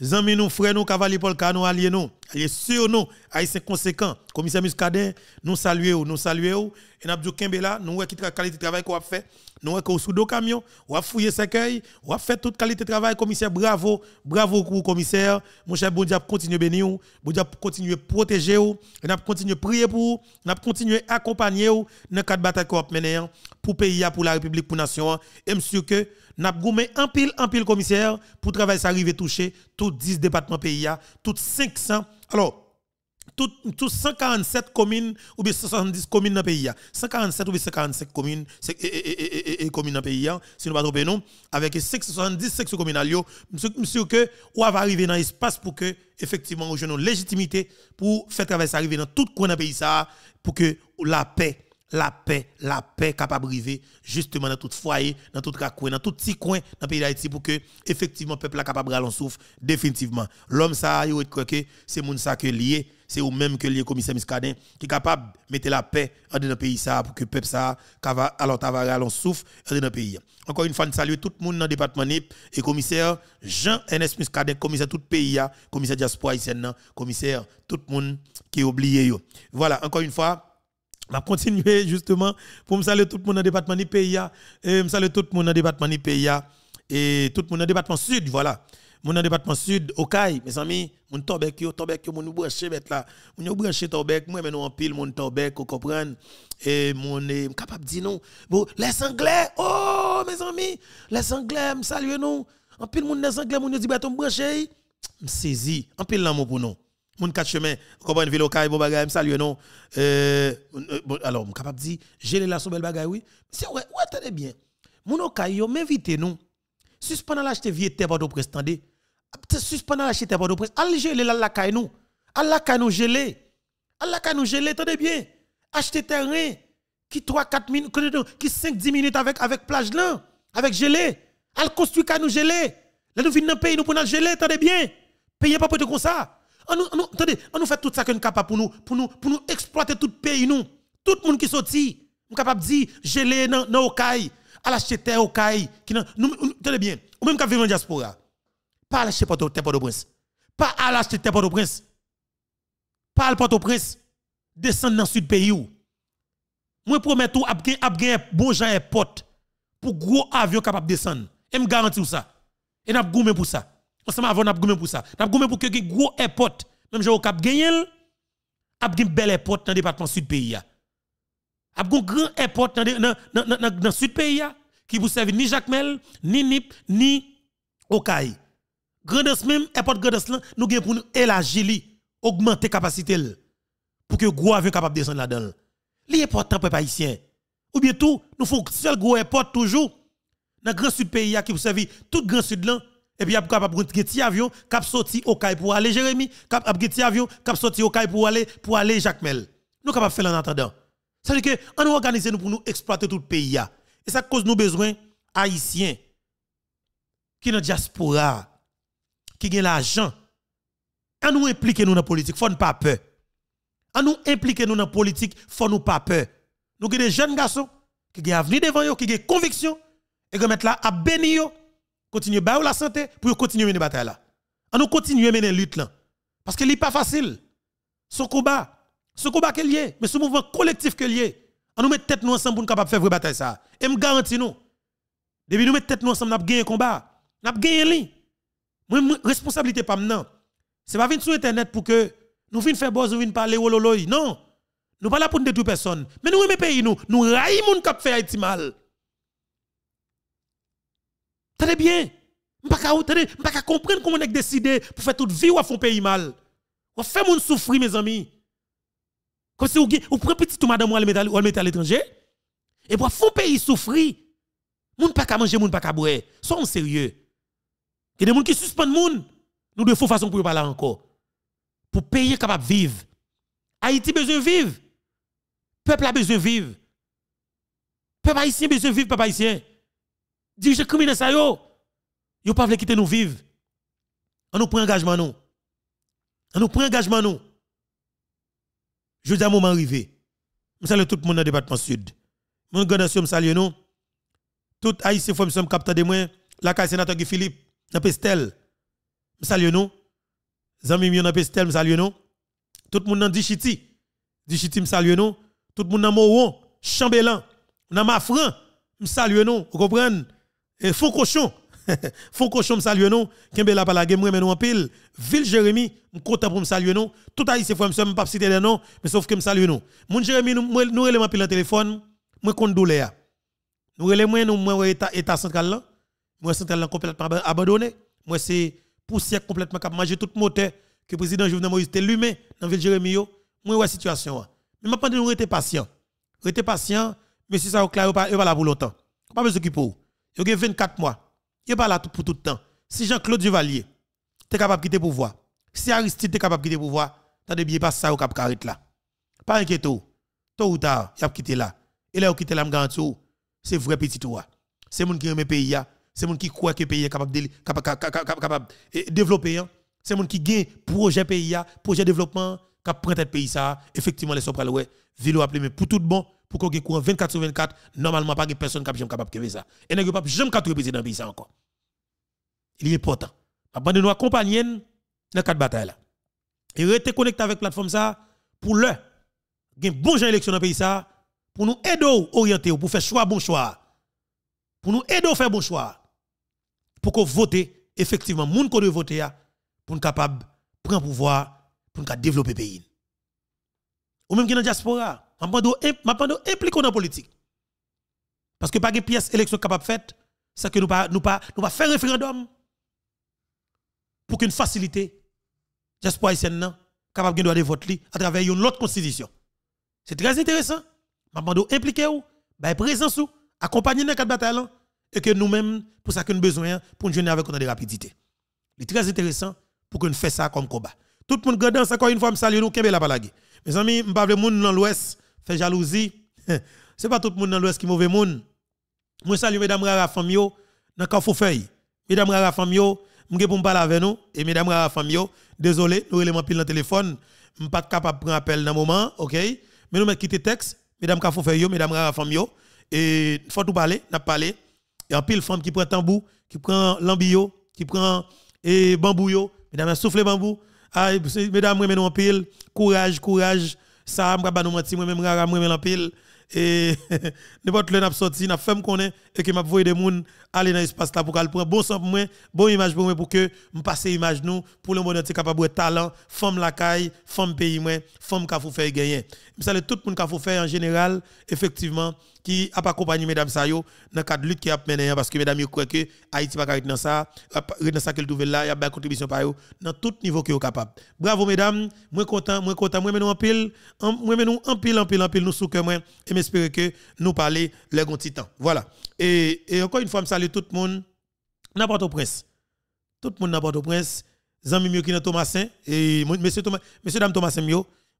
Zami nous, frères nous, cavaliers Paul Cano, alliés nous, sommes sur nous, c'est conséquent. commissaire Muscadet, nous saluons, nous saluons, et Nabdou Kembela, nous avons la qualité de travail qu'on a fait, nous avons sous deux camions, on a fouillé ses cueils, on a fait toute qualité de travail, commissaire, bravo, bravo commissaire, mon cher bon continue à bénir, bon Dieu, à protéger, nous avons à prier pour nous, continue continuer à accompagner dans le cadre de bataille qu'on a mené hein, pour le pays, pour la République, pour la nation, hein. et monsieur que, nous avons un pile, un pile commissaire pour travailler ça arriver toucher tous 10 départements pays, toutes 500. Alors, tous tout 147 communes ou bien 70 communes dans le pays. 147 ou bien 145 communes, et, communes dans le pays, si nous ne pas, non, avec 170 sections communales, je suis que on va arriver dans l'espace pour que, effectivement, nous une légitimité pour faire travailler ça arriver dans tout coin dans pays pays, pour que la paix la paix, la paix capable arriver justement dans tout foyer, dans tout coin, dans tout petit coin dans le pays d'Haïti pour que effectivement le peuple capable de souffle définitivement. L'homme ça, il que c'est moun que lié, c'est ou même que lié commissaire Miskadin qui est capable de mettre la paix dans le pays ça pour que le peuple ça alors va en souffle dans le pays. Encore une fois, nous tout le monde dans le département NIP et commissaire Jean NS Miskadin, commissaire tout le pays, commissaire diaspora commissaire tout le monde qui est oublié. Voilà, encore une fois, va continuer justement pour me saluer tout le monde dans le département du pays. Et me saluer tout le monde dans le département du pays. Et tout le monde dans le département sud, voilà. Mon département sud, ok, mes amis, mon Tobek, yo, Tobek, yo, mon branché, là. Mon branché Tobek, moi, mais nous en pile, mon Tobek, vous comprenez. Et mon, est capable de dire non. les Anglais, oh, mes amis, les Anglais, me saluez nous. En pile, mon les Anglais, mon dit, baton on branché. Eh? saisi, en pile l'amour pour nous. Mon quatre chemin, comment une ville bon bagay, salut non. Euh, euh alors, je suis capable dire, j'ai la son belle oui. C'est ouais, ouais, attendez bien. Mon au yo m'invitez nous. Suspendant l'acheter vieux terre pas de prestandé. Suspendant l'acheter terre pas de presse. Allez geler la la caille nous. Alla la caille nous geler. Alla la caille nous geler, attendez bien. Acheter terrain qui 3 4 minutes qui 5 10 minutes avec avec plage là, avec gelé. Allez construit caille nous geler. Là nous venons dans pays nous pour nous geler, attendez bien. Payez pas pour comme ça. On nous, attendez, on nous fait tout ça que nous capable pour nous, pour nous, pour nous exploiter tout le pays nous. Tout le monde qui sorti, nous capable de dire gelé dans au Okaï, à l'acheter au Okaï, qui nous attendez bien, ou même qui vivre en diaspora. Pas à l'acheter terre Port-au-Prince. Pas à l'acheter terre Port-au-Prince. Pas à Port-au-Prince. Descendre dans le sud pays où. Moi promets tout ab gen bon gens et porte pour gros avion capable de descendre. Et me garantis ça. Et n'a goumé pour ça. Ensemble avant, nous avons pour ça. Nous avons pour que un gros airport, même si on cap gagné, a avons un bel airport dans le département sud pays. a a un grand airport dans le sud pays qui vous servir ni Jacmel, ni Nip, ni Okaï. Grandes même, airport Grandes, nous avons pour élargir, augmenter la capacité pour que gros avion capable de descendre là-dedans. L'important pour les Ou bien tout, nous faisons seul gros airport toujours dans le grand sud pays qui vous servir tout le grand sud là et puis il capable pris petit avion cap sorti au Caire pour aller Jérémy capable petit avion cap sorti au caille pour aller pour aller Jacques Mel nous capable faire en attendant ça veut dire que on organise nous pour nous exploiter tout le pays et ça cause nous besoin haïtiens qui dans diaspora qui gagne l'argent à nous impliquer nous dans la politique faut ne pas peur À nous impliquer nous dans la politique faut nous pas peur nous avons des jeunes garçons qui ont avenir devant eux qui ont conviction et qui mettre là à bénir continuer à la santé pour continuer à mener bataille là. On nous continuer à mener lutte Parce que n'est pas facile. ce combat, ce combat qu'elle est, mais ce mouvement collectif qu'elle est. On nous met tête nous ensemble pour nous capable faire vraie bataille ça. Et me garantis nous. Depuis nous mettre tête nous ensemble, nous avons gagné un combat. Nous avons gagné un lit. Moi, responsabilité pas maintenant. C'est pas venir sur internet pour que nous venions faire boss ou venir parler Non. Nous pas là pour nous détruire personne. Mais nous aimons pays nous, nous raillons moun cap fait Haïti mal. Tenez bien. Je ne peux pas comprendre comment on a décidé pour faire toute vie ou à un pays mal. On fait mon souffrir, mes amis. Comme si vous prenez petit tout madame ou le mettez à l'étranger. Et pour faire un pays souffrir. Moun pas qu'à manger, moun pas boire. Soyons sérieux. Il y a des gens qui suspendent gens. Nous de faux façon pour parler encore. Pour payer capable de vivre. Haïti besoin de vivre. Peuple a besoin de vivre. Peuple haïtien besoin de vivre, peuple haïtien dirigeants criminel ça yo, yo pas veulent quitter nous vivre. On nous prend engagement nous. On nous prend engagement nous. Je dis à mon arrivé. Je salue tout le monde dans le département sud. Mon gars je salue nous. Tout haïtien faut de la sénateur Philippe, dans Pestel. Je salue nous. Zami dans Pestel, je salue Tout le monde dans Dichiti. Dichiti je salue nous. Tout le monde dans Moron, Chambellan, dans Mafran, je salue nous. Vous comprenez et faux cochon. *laughs* faux cochon me salue non. Kembe la palage moi en pile. Ville Jérémy, me content pour me saluer non. Tout je ne me pas citer les noms, mais sauf que me salue non. Mon Jérémy nous relève en pile en téléphone, moi condolé Nous relève moi nous moi état état central là. Moi central là complètement abandonné. Moi c'est poussière complètement cap manger tout moteur que le président Jovenel Moïse était lumé dans ville Jérémy yo. Moi ouais situation. Mais maintenant, pas nous rete patient. Rete patient, monsieur ça clair pas pas là pour longtemps. Pas besoin qui pour y a 24 mois. a pas là pour tout le temps. Si Jean-Claude Duvalier est capable de quitter le pouvoir, si Aristide est capable de quitter le pouvoir, t'as bien pas ça au cap là. Pas inquiété. Tôt ou tard, y a quitté là. Et là, quitté là, me garantis, c'est vrai petit toi. C'est monde qui aime pays c'est monde qui croit que pays est capable de capable eh, développer. Hein. C'est monde qui gagne projet pays projet développement, qui prend tête pays Effectivement, les le ouais, ville appelé mais pour tout bon, pour qu'on ait courant 24 sur 24, normalement, pas de personne qui est capable de faire ça. Et n'est pas jamais capable de président dans le pays encore. Il est important. abandonner nous accompagner dans quatre batailles Et restez connecté avec la plateforme ça pour l'heure. Gain bon gens élection dans le pays ça pour nous aider à orienter pour faire choix bon choix. Pour nous aider à faire bon choix. Pour qu'on vote effectivement que qu'on voter pour nous capable prendre le pouvoir pour nous développer le pays. Ou même qui dans la diaspora m'a pas impliquer dans la politique. Parce que pas de pièce élection capable faite, c'est que nous pas nous pas nous un faire référendum pour qu'une facilité ici non, capable de droit des à travers une autre constitution. C'est très intéressant. M'a impliqué impliquer ou bah présence ou accompagner dans quatre batailles hein, et que nous-mêmes pour ça que nous besoin hein, pour nous avec de rapidité. C'est très intéressant pour qu'on nous ça comme combat. Tout le monde encore une fois me salue nous Kembe la balague. Mes amis, pas vle monde dans l'ouest fait jalousie. *laughs* c'est pas tout le monde dans l'Ouest qui est mauvais monde. Moi salut, mesdames Rara Famio dans Carrefourfeuille. Mesdames Rara Famio, m'gé pour parler avec nous et mesdames Rara Famio, désolé, nous relèvons pile dans téléphone, je suis pas capable de prendre appel dans moment, OK Mais nous mettons le texte, mesdames Carrefourfeuille, mesdames Rara Famio et faut tout parler, n'a parler. Il y a pile femme qui prend tambour, qui prend lambio, qui prend et bambou yo, mesdames souffle bambou. Ah, mesdames, nous en pile, courage, courage ça m'a pas nous menti moi même rara moi même en pile et n'importe le n'a sorti n'a fait connaît et que m'a voyé des monde aller dans espace là pour qu'elle bon sang pour moi bon image pour moi pour que me image nous pour le monde capable de talent femme la caille femme pays moi femme qu'a faut faire gagner salue tout le monde qui a fait en général, effectivement, qui a accompagné mesdames Sayo dans le cadre de lutte qui a mené, hein, parce que mesdames, yo croyez que Haïti va dans ça, dans ça qu'elle là, il y a une contribution par eux, dans tout niveau qui est capable. Bravo mesdames, suis content, suis content, moi suis en pile, moi menons en pile, en pile, en pile, nous suis et m'espérer que nous parler les grands titans. Voilà. Et, encore une fois, je salue tout le monde, n'importe au prince. Tout le monde n'importe au prince, presse. qui suis Thomasin, et monsieur, Thomas, monsieur Thomasin,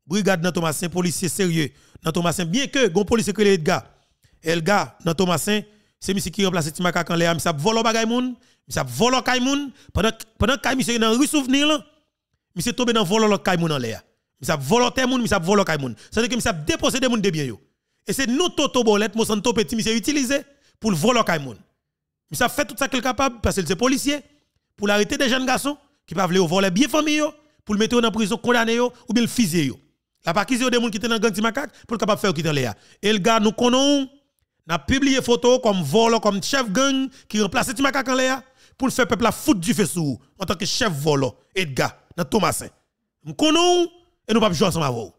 brigade dans Thomasin, policier sérieux dans Thomasin, bien que gon policier que Edgar. Elga dans Thomasin, c'est monsieur qui remplace Timaka quand les ça vole bagay moun, ça vole kay moun pendant pendant kay monsieur dans rue souvenir là. Monsieur tombé dans vole l'autre kay moun en l'air. Ça vole terre moun, ça vole kay moun. Ça veut dire que ça déposer des moun de bien yo. Et c'est nous toto bolette mon santo petit monsieur utilisé pour voler voler kay moun. ça fait tout ça qu'il capable parce que c'est policier pour arrêter des jeunes garçons qui peuvent voler bien famille pour le mettre en prison condamné ou bien le yo. La pas des gens qui étaient dans gang macaque pour capable faire quitter l'air. Et le gars nous connaissons n'a publié photo comme vol comme chef gang qui remplace ti macaque en l'air pour faire peuple la foutre du fessou en tant que chef volo Edgar dans Thomasin. Nous connaissons et nous pas jouer ensemble avec vous.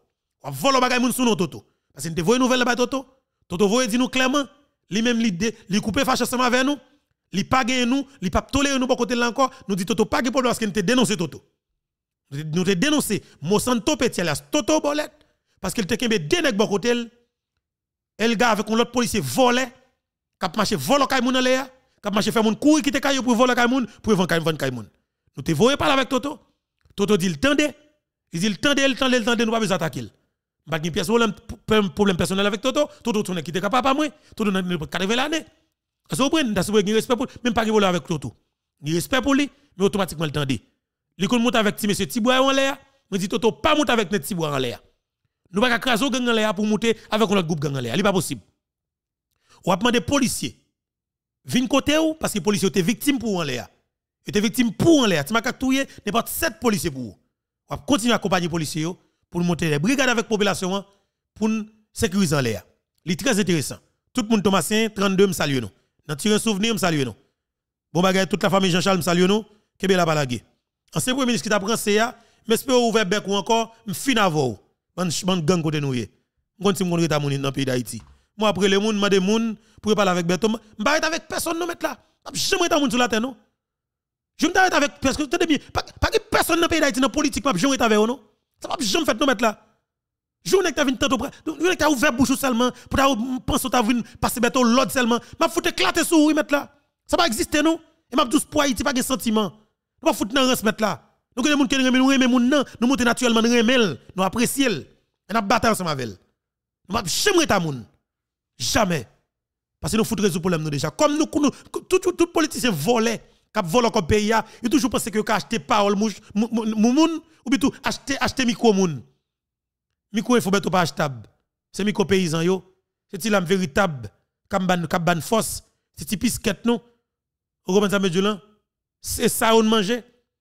On vole bagay sous nos toto parce que nous voyons nouvelle là toto. Toto voyez dit nous clairement lui même l'idée lui couper fâche ensemble avec nous, lui pas gagner nous, lui pas tolérer nous bon côté là encore, nous dit toto pas de problème parce que nous dénoncé toto. Nous avons dénoncé Monsanto Petialas, Toto Bolet, parce qu'il te kembe deux nèg bon côté. avec un autre policier volé, cap marché volo kay moun le ya, cap marché faire moun courir quitter caillou pour voler kay moun, pour vendre kay vendre Nous te voyons parler avec Toto. Toto dit le tendez. Il dit le tendez, le tendez, le tendez, nous pas besoin attaquer. Pas bah, de pièce problème problème personnel avec Toto. Toto qui quitter capable pas moi. Toto n'a pas de l'année. Parce vous prenez, vous respect pour même pas voler avec Toto. Il respect pour lui, mais automatiquement le tendez. L'école monte avec monsieur Tiboua en l'air. Je dis Toto, pas monte avec notre Tiboua en l'air. Nous ne pouvons pas gang en l'air pour monter avec notre groupe gang en Ce n'est pas possible. On a demandé policiers. Vin côté ou parce que les policiers étaient victimes pour en l'air. Ils étaient victimes pour en l'air. Tu m'as capturé, n'est pas sept policiers pour vous. On va à accompagner les policiers pour monter les brigades avec la population hein, pour sécuriser en l'air. C'est très intéressant. Tout le monde Thomasien, 32, me salue nous. Dans un souvenir, me salue nous. Bon toute la famille Jean-Charles, me salue nous. la balague ancien premier ministre qui t'a pris CA, mais espère ouvert bec ou encore, m'fin avant. Ban gang côté nouye. Mon si m'gon reta moun dans pays d'Haïti. Moi après le moun, m'a des moun pour parler avec Beto, m'barrête avec personne non mettre là. Jamais ta moun sur la terre non. Je m'arrête avec parce que tu bien pas pas personne dans pays d'Haïti dans politique m'a jamais avec non. Ça va jamais fait non mettre là. Journée t'a t'as venu tantôt, nou que t'as ouvert bouche seulement, pour t'as pensé t'a venu passer Beto l'autre seulement, m'a foutu éclater sur oui mettre là. Ça va exister non. Et m'a douce pour Haïti pas de sentiment. Nous pas foutre dans ce mettre là. Nous avons des gens qui nous aimer nous nous monter naturellement nous aimons nous apprécier Nous nous battre ensemble avec elle. Nous pas jamais ta Jamais. Parce que nous foutons résoudre problème nous déjà. Comme nous tout tout, tout politicien volé, cap volé comme pays a, il toujours pensé que acheter parole mouche ou bien tout acheter acheter micro moun. Micro il faut pas achetable. C'est micro paysan yo. C'est un véritable cap ban cap ban force. C'est typique non. Vous comprenez ça, c'est ça on mange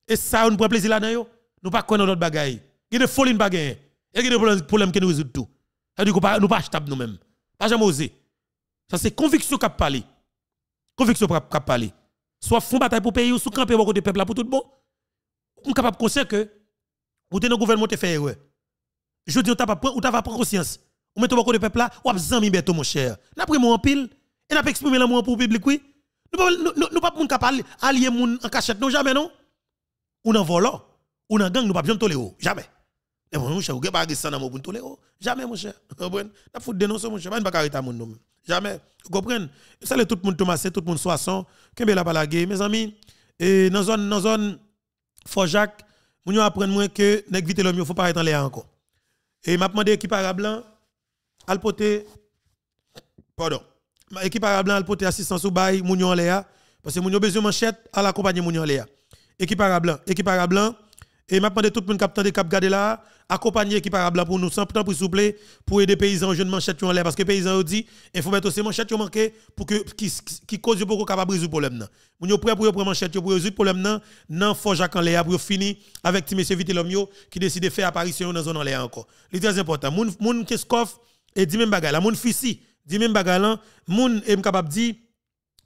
et ça on prend plaisir là dedans nous pas connaître notre bagaille il y a des folies bagaille et il y a des problèmes qui nous résout tout ça dit pas nous pas acheter nous-mêmes pas jamais osé. ça c'est conviction qui parler conviction qui parler soit font bataille pour pays ou sous camper côté peuple là pour tout bon on capable conscient que ou dans le gouvernement te fait erreur je dis on t'a pas ou conscience Vous mettez au de peuple là ou a zami bête mon cher a pris mon pile et n'a pas exprimé l'amour pour le public oui nous pas moun parler. allier moun en cachette non jamais non. Ou en volant, ou en gang nous pas bien tolérer oh, jamais. Et mon cher, ou pas ça dans pour tolérer oh, jamais mon cher. *laughs* comprenez N'a faut dénoncer mon cher, pas pas arrêter mon nom. Jamais. vous comprenez. Salut tout le monde Thomas, tout le monde Soisson, Kembe la balague mes amis et dans zone dans zone Forjac, moun yo apprendre moins que nèg vite l'homme faut pas être en l'air encore. Et m'a demandé qui para blanc al poter pardon L'équipe arabe a porter assistance au bail mounion Léa parce que mounion besoin de manchette à l'accompagner mounion Léa équipe arabe l'équipe équipe arabe blanc et maintenant demandé tout le monde a de cap garder là accompagner l'équipe arabe blanc pour nous sans pour souple pour aider paysans jeunes manchette en l'air parce que les paysans dit il faut mettre aussi ont manqué pour que qui qui cause beaucoup capable résoudre problème là mounion prêt pour prendre manchette pour résoudre problème non non faut Jacques en l'air pour finir avec ti monsieur qui décide de faire apparition dans zone en l'air encore c'est très important moun moun Keskov et dit même bagaille la moun Fissi dit même bagalan, moun est capable dit,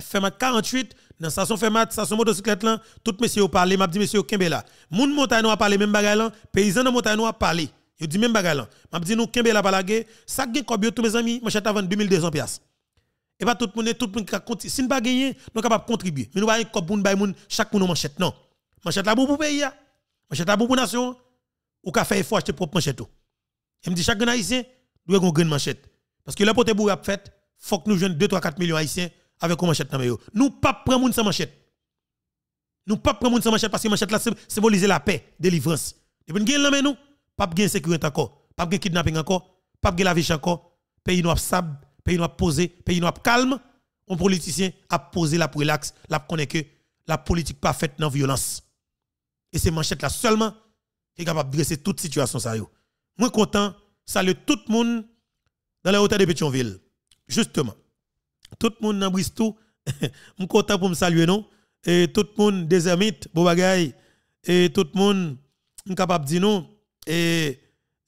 Fermat 48 dans sa station Fermat, station motocyclette là, tout monsieur parler m'a dit monsieur Kembela. Moun montagne a parlé même bagalan, paysan de montagne a parlé. Il dit même bagalan. M'a dit nous Kembela balagé, ça gagne combien tous mes amis, m'achète avant 2200 pièces. Et pas tout mon monde, tout mon monde qui Si nous pas gagner, nous capable contribuer. Mais nous pas un pour nous chaque monde manchette non. Manchette là pour pays, manchette là pour nation ou ka fait effort acheter propre manchette. Oh. Et me dit chaque haïtien doit une manchette. Parce que le pote boue a fait, faut que nous jouions 2, 3, 4 millions haïtiens avec une manchette dans Nous ne pas prendre manchette. Nous ne pas prendre sa manchette parce que manchette là symbolise la paix, La délivrance. Et puis nous avons nous, pas de sécurité encore, pas de kidnapping encore, pas de la vie encore. Pays nous a sable, pays nous a posé, pays nous a calme. Un politicien a posé la relax, la connaît que la politique pas faite dans violence. Et ces manchettes là seulement qui est capable de dresser toute situation ça Moi content, salut tout le monde dans la hauteur de Pétionville. Justement, tout le monde dans Bristou, *laughs* je content pour me saluer, non? Et tout le monde des ermites, beau et tout le monde capable de dire Et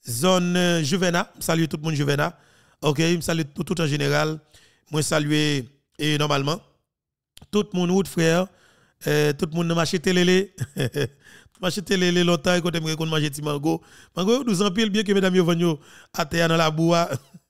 zone euh, Juvena, je salue tout le monde Juvena. OK, je salue tout, tout en général. Moi salue et normalement tout le monde route frère, euh, tout le monde marché télélé. marché télélé longtemps quand on du mango. Mango 12 ans pile bien que mesdames yo à terre dans la bois. *laughs*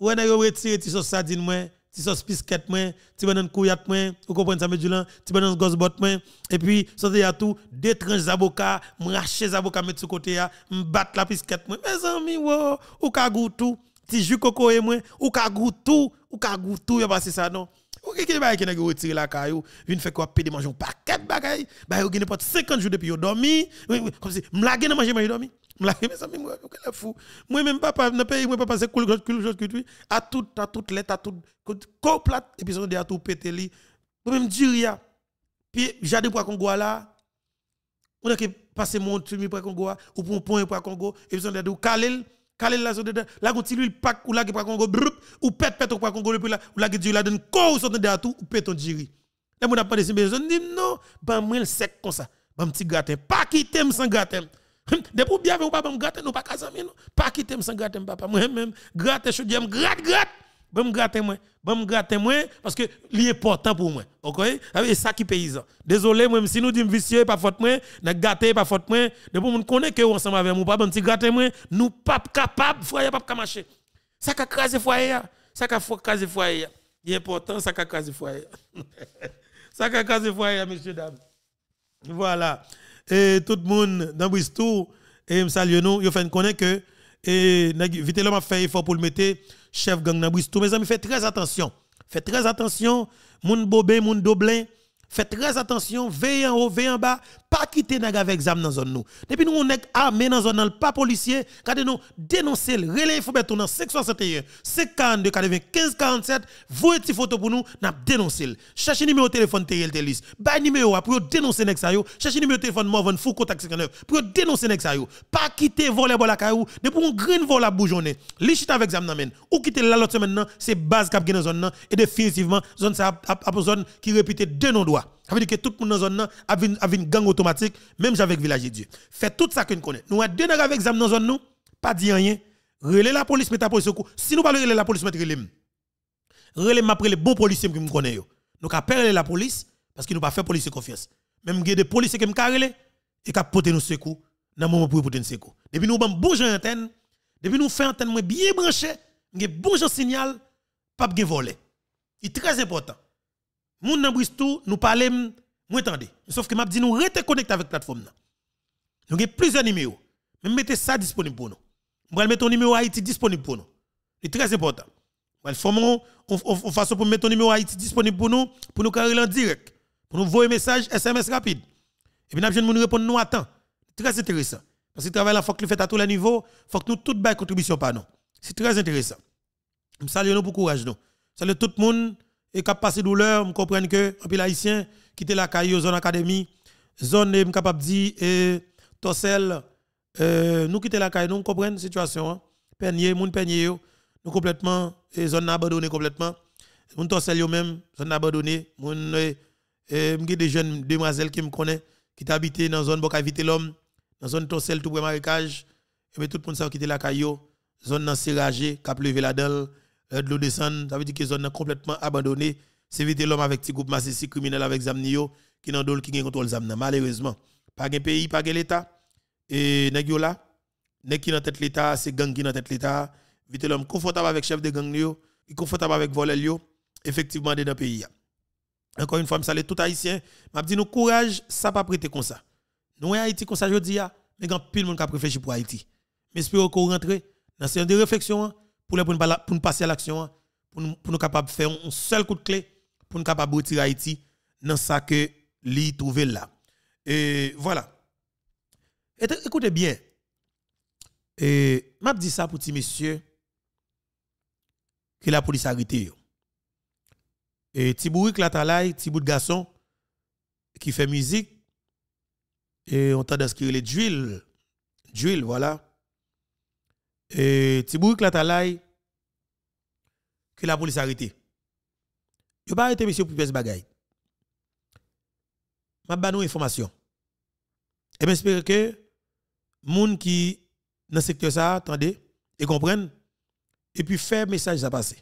Ou en yo retire ti sos sardine mwen, ti sos pisket mwen, ti banan kouyat mwen, ou comprendre sa medulan, hein? ti banan gosbot mwen, et puis sorti ya tout, deux tranches m'rache avocat mettre sou côté ya, hein? m'bat la pisket mwen. Mes amis, wow, ou ka tout, ti jus coco mwen, ou ka tout, ou ka tout, y'a passé ça non. Ou ki baye ki qui retire retiré la caillou, vinn fait quoi pédé manjou un paquet baye bagaille, ba ou gagne 50 jours depuis yo dormi, comme si m'laguer n'a manger manger dormi. Je me suis dit, quel est fou. Moi, même papa, dans le pays, moi, papa, c'est cool, cool, cool, cool, à tout, à toute lettre, à tout, co plat, épisode de à tout pété, li. Moi, même Duria, puis, j'ai des poids Congo là, on a passé mon tumi pour Congo, ou pour un point pour Congo, épisode de Kalel, Kalel là, c'est là, continue lui pack, ou là, qui pour Congo, brup, ou pète, pète, ou pour Congo, puis là, ou là, qui Duria donne, co, ou sorte de à tout, ou pète, on Duria. Là, on a pas des besoins, non, ben, moi, le sec comme ça, ben, petit gratin, pas quitter, sans gratin. Hum, de pour bien vous pas me gratter, nous pas Pas quitter sans gratter papa. Moi même gratter je dis, gratte gratte. Bon moi, bon moi parce que est important pour moi. OK ça qui paysan. Désolé moi si nous dit vicieux pas faute moi, n'a pas faute moi, de nous que ensemble moi bon Si gratter moi, nous pas capable foyer pas marcher. Ça foyer, ça foyer. important ça craser foyer. Hein. *laughs* ça foyer hein, Voilà et tout le monde dans et me salue nous yo fait connaître que et vite l'homme a fait effort pour le mettre chef gang dans Bristou mes amis faites très attention faites très attention moun bobé moun doblin Faites très attention, veillez en haut, veillez en bas, pas quitter nèg avec zam dans zone nous. Depuis nous on est armé dans zone pas policier, gardez nous dénoncer le relais faut mettre dans 561 542 95 47, vous une photo pour nous, n'a dénoncer. Cherchez numéro de téléphone Teriel Telis. Bay numéro pour dénoncer nèg ça yo. Cherchez numéro de téléphone Morvan Fou contact 59 pour dénoncer nèg ça yo. Pas quitter voler bol la caillou, depuis on green vol à boujonner. Lichit avec zam nan men. Ou quitter la l'autre semaine c'est base cap dans zone et définitivement zone ça zone qui répétait de nos doigts. Ça veut dire que tout le monde dans la zone a une gang automatique, même avec Village de Dieu. Fait tout ça que nous connaissons. Nous avons deux nègres avec examen dans la zone, nous, pas dit rien. Relais la police, mettez la police au Si nous ne de la police, mettez relais. après les bons policiers que nous connaissons. Nous avons perdu la police parce qu'ils nous pas fait police confiance. Même si des policiers qui nous relais et qui portent nos secours dans le moment pour porter nos secours. Depuis nous avons bon antenne, depuis nous faisons antenne bien branché, nous avons bon signal, pas de voler. C'est très important. Moun dans Bristou, nous parlons, nous attendons. Sauf que m'a dit nous restez connecté avec plateforme Nous avons plusieurs numéros. Mais mettez ça disponible pour nous. Nous allons mettre un numéro Haïti disponible pour nous. C'est très important. Nous allons faire pour mettre un numéro Haïti disponible pour nous, pour nous carrer en direct, pour nous envoyer un message SMS rapide. Et puis nous avons nous répondre nous à temps. Très intéressant. Parce que le travail là, faut que le fait à tous les niveaux, faut que nous toutes les contribution par nous. C'est très intéressant. Je salue pour pour courage nous. Salut tout le monde et cap passé douleur, je comprends que les Haïtiens haïtien était la caille zone académie, zone capable dire et Tossel euh, nous quittons la caille, nous comprenons la situation hein. Peigné, moun peigné nous complètement et zone abandonnée complètement. Moun Tossel yo même zone abandonné, moun euh, euh des jeunes demoiselles qui me connaissent qui habitent dans zone Boka Vite l'homme, dans zone Tossel tout près marécage et bien tout le monde ça quitter la caille zone dans qui a lever la dalle euh, de l'eau descend, ça veut dire que zone complètement abandonnée. C'est vite l'homme avec petit groupe massifs criminel avec Zamnio qui n'en dole qui gagne contrôle Zamna. Malheureusement, pas un pays, pas état. Et Negio là, nèg qui en tête l'État, c'est gang qui en tête de l'État. Vite l'homme confortable avec chef de gang est confortable avec voleur effectivement dans le pays. Encore une fois, je salue tout haïtien. Je dis nous courage, ça pas prêter comme ça. Nous Haïti comme ça je dis, ah, mais quand de monde qui réfléchi pour Haïti. Mais espérons qu'on rentre dans séance de réflexion hein pour nous passer à l'action, hein. pour nous pour nous faire un seul coup de clé pour nous de retirer Haïti dans ce que li trouver là. Et voilà. écoutez bien. Et m'a dit ça pour les monsieur que la police a arrêté. Et ti la Qui de garçon qui fait musique et on t'a qu'il les d'huile. D'huile voilà et pour Latalay, que la police a arrêté. ne vais pas arrêté monsieur pour faire ce bagaille. Je vais une information. Et j'espère que les gens qui dans ce secteur ça, attendez, et comprennent, et puis faire message à passer.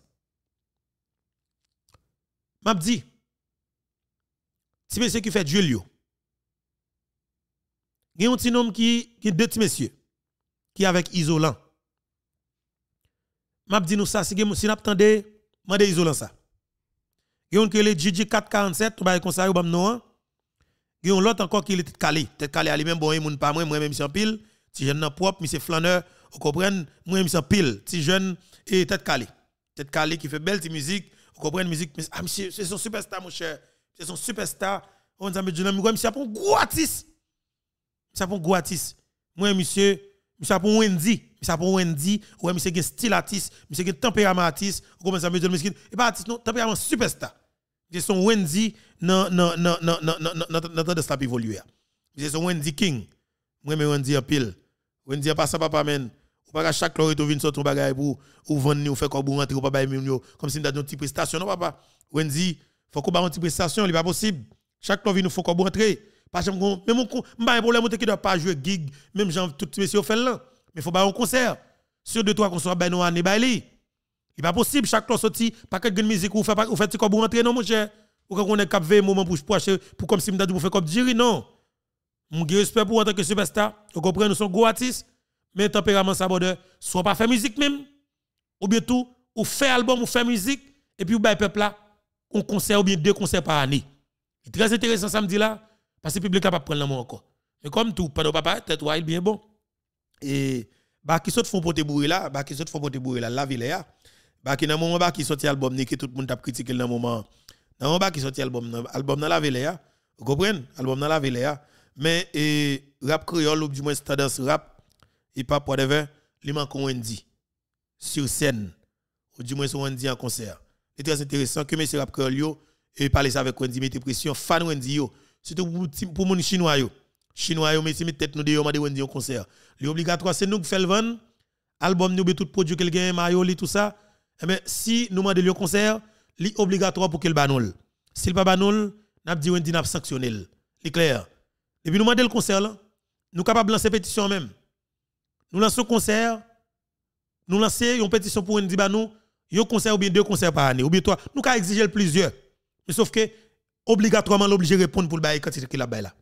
Je dit si monsieur qui fait Julio, il y a un petit homme qui, qui deux messieurs, qui avec isolant m'a dit nous ça si si n'a attendé mandé isolant ça yon que le JJ 447 ou ba comme ça ou bam non yon l'autre encore qui était calé tête calé à lui-même bon e moun pas moi moi même en pile si jeune propre monsieur flaneur vous comprenez moi même en pile si jeune et tête calé tête calé qui fait belle musique vous comprenez musique mais ah monsieur c'est son superstar mon cher c'est son superstar on s'en met du nom c'est pour gros artiste pour gros moi monsieur pour Wendy ça pour Wendy, ouais, monsieur un style artiste, monsieur un tempérament artiste, ou comment ça me le miskin, et pas artiste non, tempérament superstar. C'est son Wendy non non non non non non non de non non non non Wendy King. non non Wendy non pile. Wendy non non papa non Ou pas chaque non non non ton non pour ou vendre ou faire non rentrer ou pas non comme si non une petite prestation non papa. Wendy, faut qu'on non une petite prestation, non pas possible. Chaque non nous faut non rentrer. non même même non un problème qui doit pas jouer gig, même non tout non fait là. Mais il faut faire un concert. Sur deux, trois concerts, ben nous, à ben Il n'est pas possible, chaque fois sorti, pas que de musique ou fait vous faites comme rentrer, non, mon cher. Ou quand on est cap un moment pour pour pour comme si me pour faire comme Jiri, non. Mon respect pour en tant que superstar, vous comprenez, nous sommes gros artistes, mais tempérament saboteur, soit pas faire musique même, ou bien tout, ou faire album, ou faire musique, et puis ou bail ben, peuple là, un concert ou bien deux concerts par année. C'est très intéressant samedi là, parce que le public n'a pas prendre l'amour encore. Mais comme tout, pas de papa, tête, il bien bon et bah qui sot font porter bourré là bah qui sot font porter bourré là la ville là bah qui dans moment bah qui sorti album ni que tout le monde t'a critiqué dans moment dans moment bah qui sorti album album dans la ville là vous album dans la ville là mais et rap créole ou du moins tendance rap et pas pour devin il manque Wendy sur scène ou du moins Wendy en concert c'est très intéressant que monsieur rap créole et parler ça avec Wendy mettez pression fan Wendy yo surtout pour pour mon chinois yo Chinois, ils mettent tête nous de yo, ma de concert. L'obligatoire, c'est nous qui faisons le vendre. Album, nous, tout produit quelqu'un, gagne, tout ça. Eh bien, si nous demandons le concert, l'obligatoire obligatoire pour qu'elle banole. S'il pas banole, n'a dit wendi n'a sanctionné. C'est clair. Et puis nous demandons le concert là. Nous capables de lancer pétition même. Nous lançons concert. Nous lançons une pétition pour y banou. un concert ou bien deux concerts par année ou bien trois. Nous avons exiger plusieurs. Mais sauf que obligatoirement l'obligé répondre pour le bail quand il a bail là.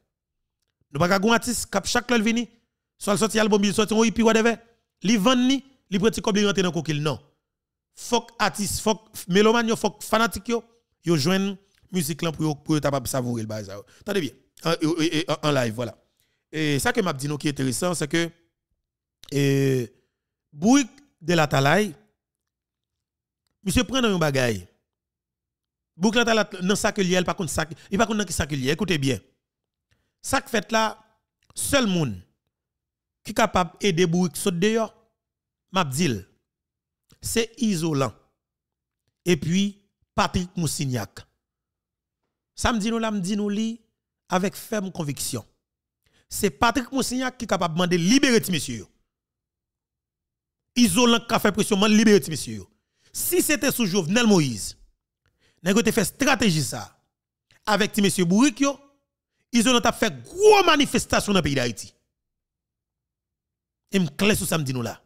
Nous pas un artiste cap chaque l'heure vini, soit sorti album, il sorti un EP whatever, li vend ni, li prend comme il rentre dans coquille non. Fok artiste, fok méloman yo, fok fanatique yo, yo joignent musique là pour pour capable savourer le bazar. Tendez bien. En, live voilà. Et ça que m'a dit nous qui est intéressant c'est que euh de la Talaye monsieur prend un bagage. Bouik la Talaye dans ça que lié par contre ça, il pas contre ça que lié, écoutez bien. Ça que fait là, seul monde qui est capable d'aider Bouik saute dehors, m'a c'est isolant. Et puis, Patrick Moussignac. Ça me dit nous là, me dit nous li, avec ferme conviction. C'est Patrick Moussignac qui capable de libérer ce monsieur. Isolant qui a fait pression, libérer ce monsieur. Si c'était sous Jovenel Moïse, n'a fait stratégie ça avec ce monsieur Bourik ils ont fait gros manifestation dans le pays d'Haïti. Et me clé sur samedi nous là.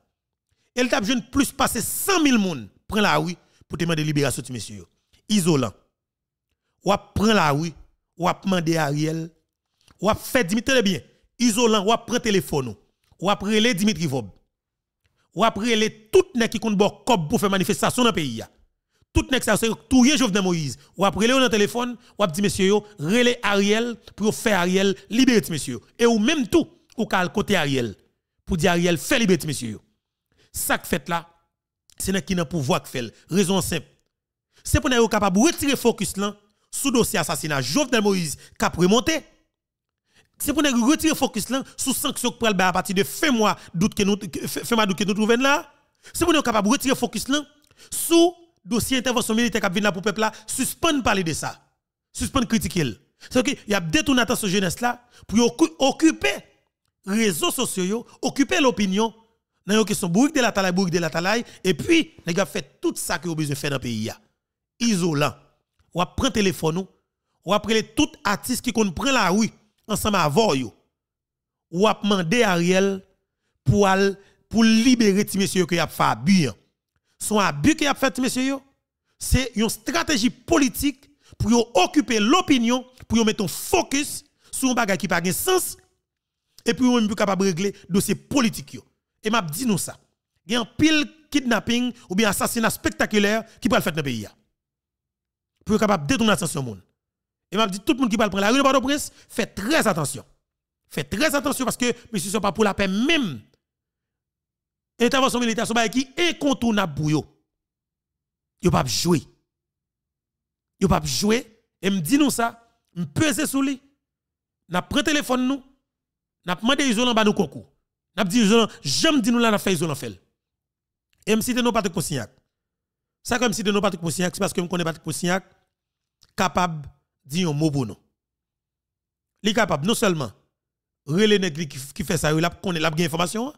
Elle t'a jeune plus passer 100 000 personnes prend la rue pour demander libération de monsieur. Isolant. Ou prend la rue, ou demander Ariel, ou fait Dimitri bien. Isolant, ou prend téléphone, ou prend les Dimitri Vob. Ou prend les tout nèg qui compte bon pour faire manifestation dans le pays tout nèg ça c'est touyer Jovenel Moïse ou après le dans téléphone ou dit monsieur yo Ariel pour faire Ariel libérer monsieur et ou même tout ou le côté Ariel pour dire Ariel fait libérer monsieur ça que fait là c'est qui n'a pouvoir que fait raison simple c'est pour être capable retirer focus là sous dossier assassinat Jovenel Moïse qui a c'est pour nous retirer focus là sous sanction que à partir de fin mois doute que nous fin nous trouvons là c'est pour nous capable retirer focus là sous dossier intervention militaire qui vient venu pour peuple là, suspend parler de ça. Suspend critiquer. C'est qu'il y a détourné attention jeunesse là pour occuper réseaux sociaux, occuper l'opinion dans les questions de la talaï de la et puis, les gars fait tout ça que avez besoin de faire dans le pays. Isolant. Ou prend téléphone, ou après les artistes qui prend la rue, ensemble avec vous, ou a demandé Ariel pour, pour libérer ces messieurs qui ont fait son abus qui a fait, monsieur, c'est une stratégie politique pour occuper l'opinion, pour mettre un focus sur un bagage qui n'a pas de sens, et pour être capable de régler dossier politique. Et m'a dit nous ça. Il y a un pile kidnapping ou bien assassinat spectaculaire qui peut le faire dans le pays. Pour être capable de détourner l'attention monde. Et m'a dit tout le monde qui va prendre la rue de Bordeaux, prince faites très attention. Faites très attention parce que monsieur ce sont pas pour la paix même intervention militaire, c'est qui incontournable pour yo. Yo pas jouer. Yo pas jouer. Et me dit nous ça, me peser sous lui. N'a pris téléphone nous. N'a demandé isolant ba nous coco. N'a dit isolant, j'aime dit nous là n'a fait isolant fait. Et me cite nous Patrick Poussignac. Ça comme cite nous Patrick Poussignac, c'est parce que me connais Patrick Poussignac capable dire un mot pour nous. Il est capable non seulement relé nèg qui fait ça, il a connaît l'information,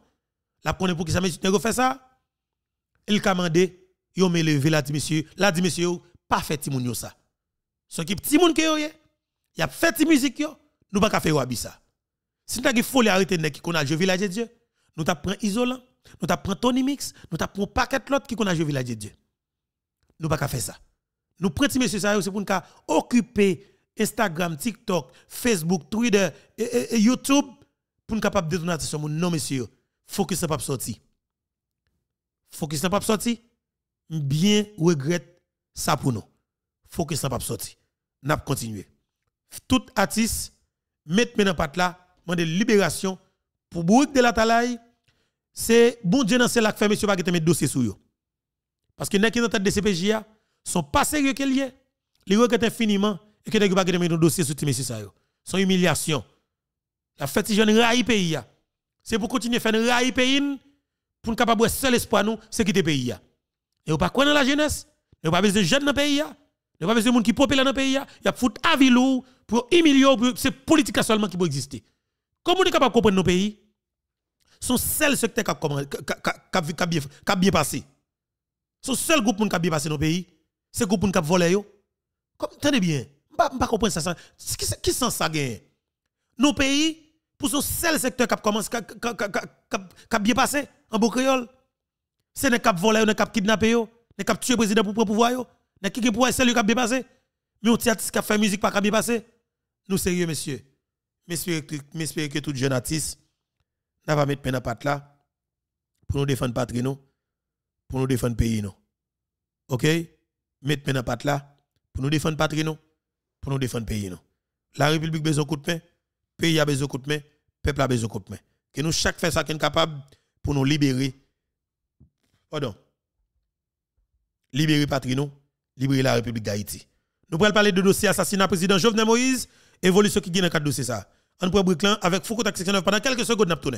la connaît pour qui ça, mais tu fait ça. Il commandé, il a levé là, dit monsieur, là, dit monsieur, pas fait timoun yo ça. Ce qui petit moun yo y a fait musique yo, nous pas faire wabi ça. Si nous avons folie arrêter nek qui qu'on a joué village de Dieu, nous t'a prend isolant, nous t'a prend Tony Mix, nous t'a prend paquet l'autre qui qu'on a joué village de Dieu. Nous pas faire ça. Nous prenons monsieur ça c'est pour nous occuper Instagram, TikTok, Facebook, Twitter et, et, et YouTube pour nous de détourner attention mon non monsieur focus n'a pas sorti. Focus n'a pas sorti. Bien regrette ça pour nous. Focus n'a pas sorti. N'a pas continué. Tout artiste, mettez maintenant pat là, demande libération pour Bouygues de la talaille. C'est bon Dieu dans ce que fait, monsieur, pas mettre dossier sur vous. Parce que les qui sont en tête de CPJA sont pas sérieux qu'il y Les requêtes infiniment et que les pas mettre dossier sur monsieur, ça. Son humiliation. La fête, si je ne pays c'est pour continuer à faire un rail pays pour nous avoir seul espoir nous c'est quitter pays et ou pas quoi dans la jeunesse ne pas besoin de jeunes dans le pays et pas besoin de monde qui populaires dans le pays il a à avilou pour humilier c'est politique seulement qui peut exister comment on est capable de comprendre nos pays son seul secteur qui a bien passé son seul groupe qui a bien passé dans pays c'est le groupe qui a volé comme tenez bien pas comprendre ça qui sens ça gagne nos pays pour ce seul secteur qui commencé, à bien passé en beau créole. C'est ne cap volé, les cap kidnappé, le cap tué président pour prendre pouvoir, ne qui pouvoir c'est lui qui bien passé. Mais on ce qui a fait musique pour bien passer. Nous sérieux messieurs. J'espère que tout jeune artiste n'a pas mettre peine à patte là pour nous défendre patrie nous, pour nous défendre pays OK Mettre peine à patte là pour nous défendre patrie nous, pour nous défendre pays La République besoin coup de pain pays a besoin de main, peuple a besoin de main. Que nous chaque fait ça qu'on capable pour nous libérer. Pardon. Libérer patrie nous, libérer la République d'Haïti. Nous pourrons parler de dossier assassinat président Jovenel Moïse, évolution qui gagne dans le cadre ça. On pourrait Briclan avec Foucault 69. pendant quelques secondes, nous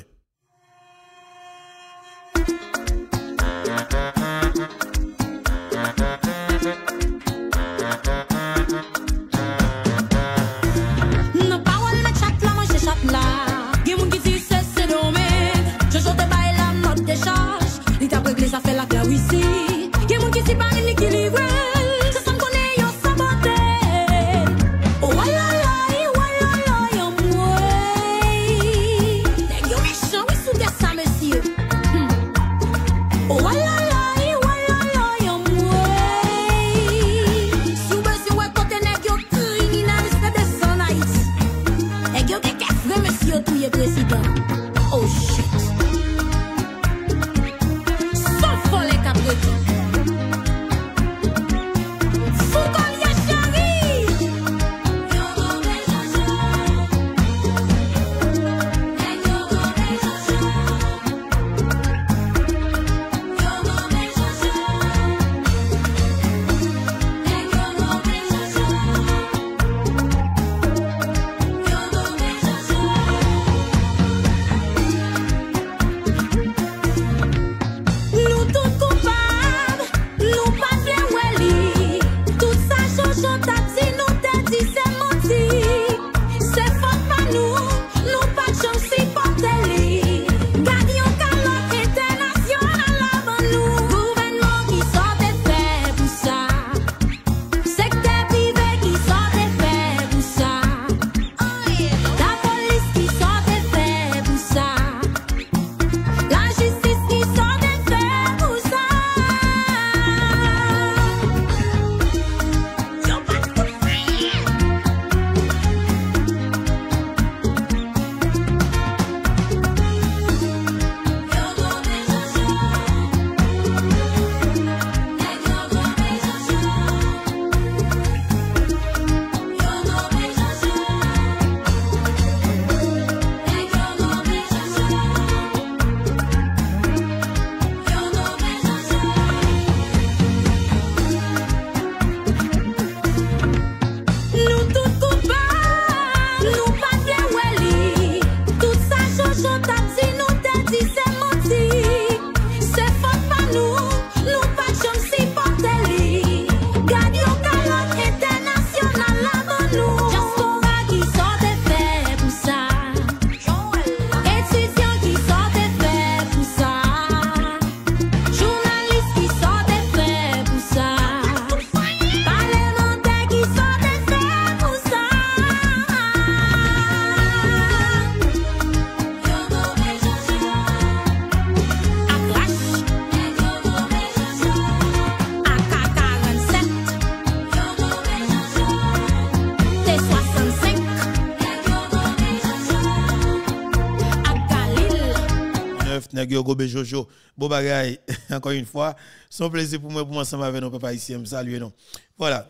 Jojo, *laughs* encore une fois. Son plaisir pour moi, pour moi, ça avec nos papa ici, me non. Voilà.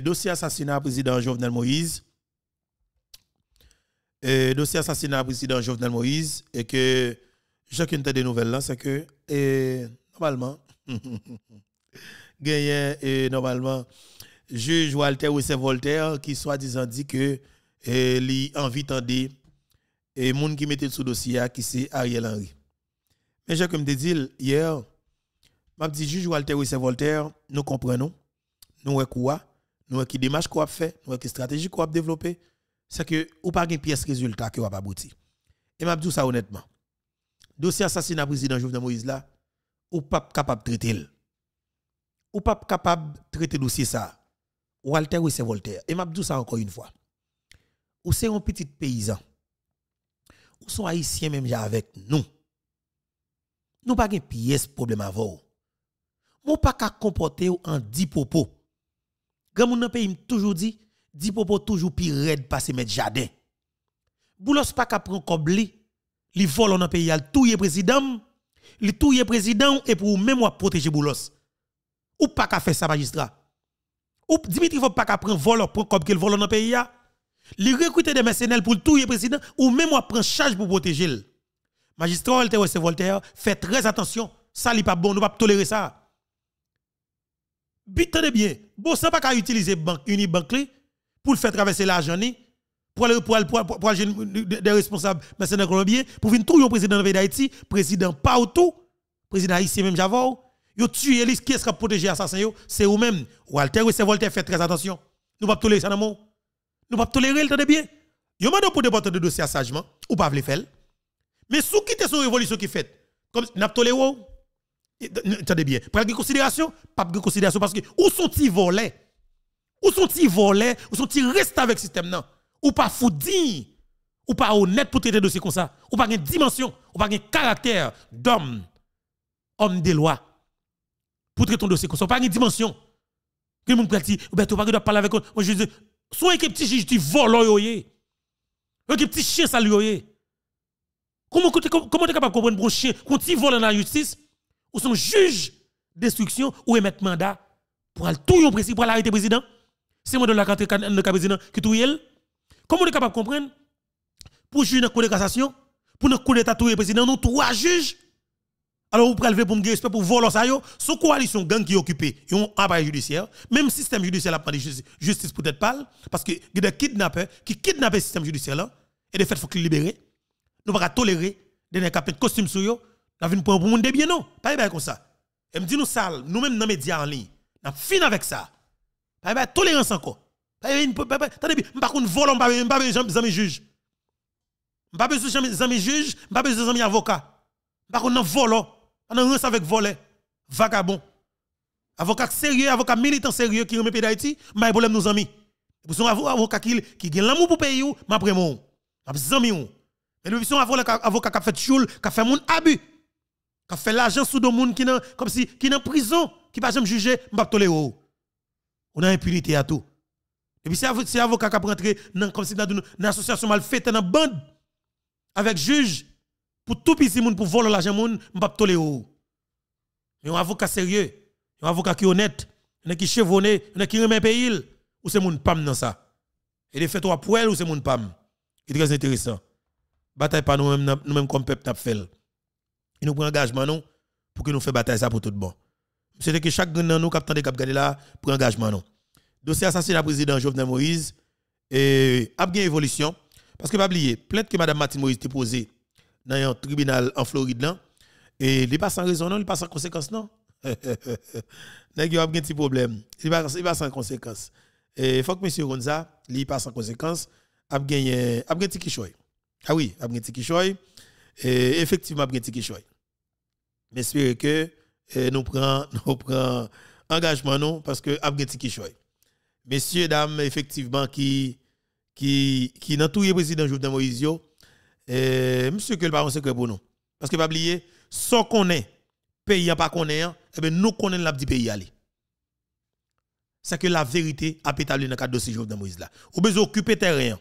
dossier assassinat président Jovenel Moïse. dossier assassinat président Jovenel Moïse. Et que, chacune des nouvelles là, c'est que, normalement, *laughs* gagné, et normalement, juge Walter ou c'est Voltaire qui soit disant dit que lui, li envie tendez et monde qui mettait sous dossier qui c'est Ariel Henry. Et je comme te dit hier, m'a dit juge Walter et Voltaire, nous comprenons, nous quoi, nous qui démarche qu'on a fait, nous qui stratégie qu'on a c'est que ou pas une pièce résultat qui va pas abouti. Et m'a dit ça honnêtement. Dossier assassinat président Jovenel Moïse là, ou pas capable de traiter. Ou pas capable de traiter le dossier ça. Walter ou Voltaire. Et m'a dit ça encore une fois. Ou c'est un petit paysan. Ou sont haïtiens même avec nous nous pas gen pièce problème avant. pouvons pas comporter en dix propos. moun nan pays toujours dit dipopo propos toujours pire de passer jardin. Boulos pas qu'à prendre comme li, li vole dans pays al touye président, li touye président et pour même protéger Boulos. Ou pas faire ça magistrat. Ou Dimitri faut pas qu'à prendre vol pour comme qu'il vole dans pays a. Li recruter des mercenaires pour les président ou même prendre charge pour protéger Magistrat, Walter c'est Voltaire, faites très attention. Ça, n'est pas bon, nous ne pouvons pas tolérer ça. de bien, bon, ça pas qu'à utiliser banque, pour faire traverser l'argent, pour aller pour, les pour, des responsables mercenaires colombiens, pour venir tout le président de d'Haïti, président pas tout, président haïtien même Javor, yo tué les qui est-ce qui a protégé assassin c'est vous même. Walter ou c'est Voltaire fait très attention. Nous pas tolérer ça dans Nous pas tolérer le temps de bien. Yo mande pour débattre de dossier sagement ou pas le faire. Mais sous qui est son révolution qui fait Comme tu as Attendez bien. Pour une considération, pas de considération parce que où sont-ils volés Où sont-ils volés Où sont-ils restés avec le système non Ou pas foudis Ou pas honnête pour traiter de dossier comme ça Ou pas une dimension Ou pas un caractère d'homme Homme des lois Pour traiter un dossier comme ça Ou pas une dimension Que mon petit, ben tu pas doit parler avec moi. Je dis, soit un petit juge, tu voles, oh, Un petit chien, ça oh, Comment tu es capable de comprendre un chien quand il vole dans la justice ou son juge destruction ou émettre mandat pour aller tout le président, pour arrêter président C'est moi de la carte de président qui tout elle. Comment tu es capable de comprendre pour juger dans la cour de cassation, pour le cour d'État tout le président, nous trois juges alors, vous prélevez pour me respect pour voler ça, sous coalition gang qui est occupée, ils ont un appareil judiciaire, même système judiciaire la justice, justice peut-être pas, parce que y a des kidnappeurs qui kidnappent le système judiciaire là, et de fait, il faut qu'ils libérer nous pas tolérer des capet costume sur yo n'a vinn pour monde eh bien non pas bien comme ça et me dit nous ça nous même dans médias en ligne n'a fin avec ça pas bien tolérance encore pas bien attendez bien pas qu'on vole pas bien pas besoin amis juge pas besoin amis juges, pas besoin amis avocat pas qu'on vole on en reste avec voler vagabond avocat sérieux avocat militant sérieux qui remet pays d'Haïti mais problème nos amis vous son avocat qui qui gagne l'amour pour pays ou m'a prémon m'a zami ou un avocat qui a fait choule, qui a fait mon abus, qui a fait l'argent sous des monde qui sont comme si, qui en prison, qui pas jamais jugé, m'bap tolérer. On a impunité à tout. Et puis c'est avocat qui a rentré dans, comme si dans une association faite, dans une bande, avec juge, pour tout petit monde, pour voler l'argent monde, pas tolérer. Mais un avocat sérieux, un avocat qui est honnête, un qui chevronné, un qui remet pays, ou c'est mon pam dans ça. Et les fait trois pour ou c'est mon pam. est très intéressant bataille pas nous-mêmes, nous-mêmes comme peuple t'a Il nous prend engagement non pour que nous fassions bataille ça pour tout le monde. C'est que chaque grand nous capitaine de cap là prend engagement non. Dossier assassinat président Jovenel Moïse et a bien évolution parce que pas oublier plainte que madame Martine Moïse posée dans un tribunal en Floride là et il pas sans raison non, il pas sans conséquence non. *laughs* Nèg yo a un petit problème. Il pas il pas sans conséquence. Et faut que monsieur Gonza, il pas sans conséquence, a gagné a gagné petit ah oui, après Kishoy. effectivement, après Kishoy. Mais que eh, *laughs* nous prenons engagement non parce que après Kishoy. Messieurs, dames, effectivement, qui, qui, qui dans tout le président Jovenel Moïse, eh, monsieur que le baron secret pour nous. Parce que pas oublier, sans qu'on est, pays pas qu'on hein, est, eh ben, nous connaissons l'abdi pays aller c'est que la vérité a pétalé dans le cadre de ce Jovenel Moïse là. Ou besoin occuper terrain hein,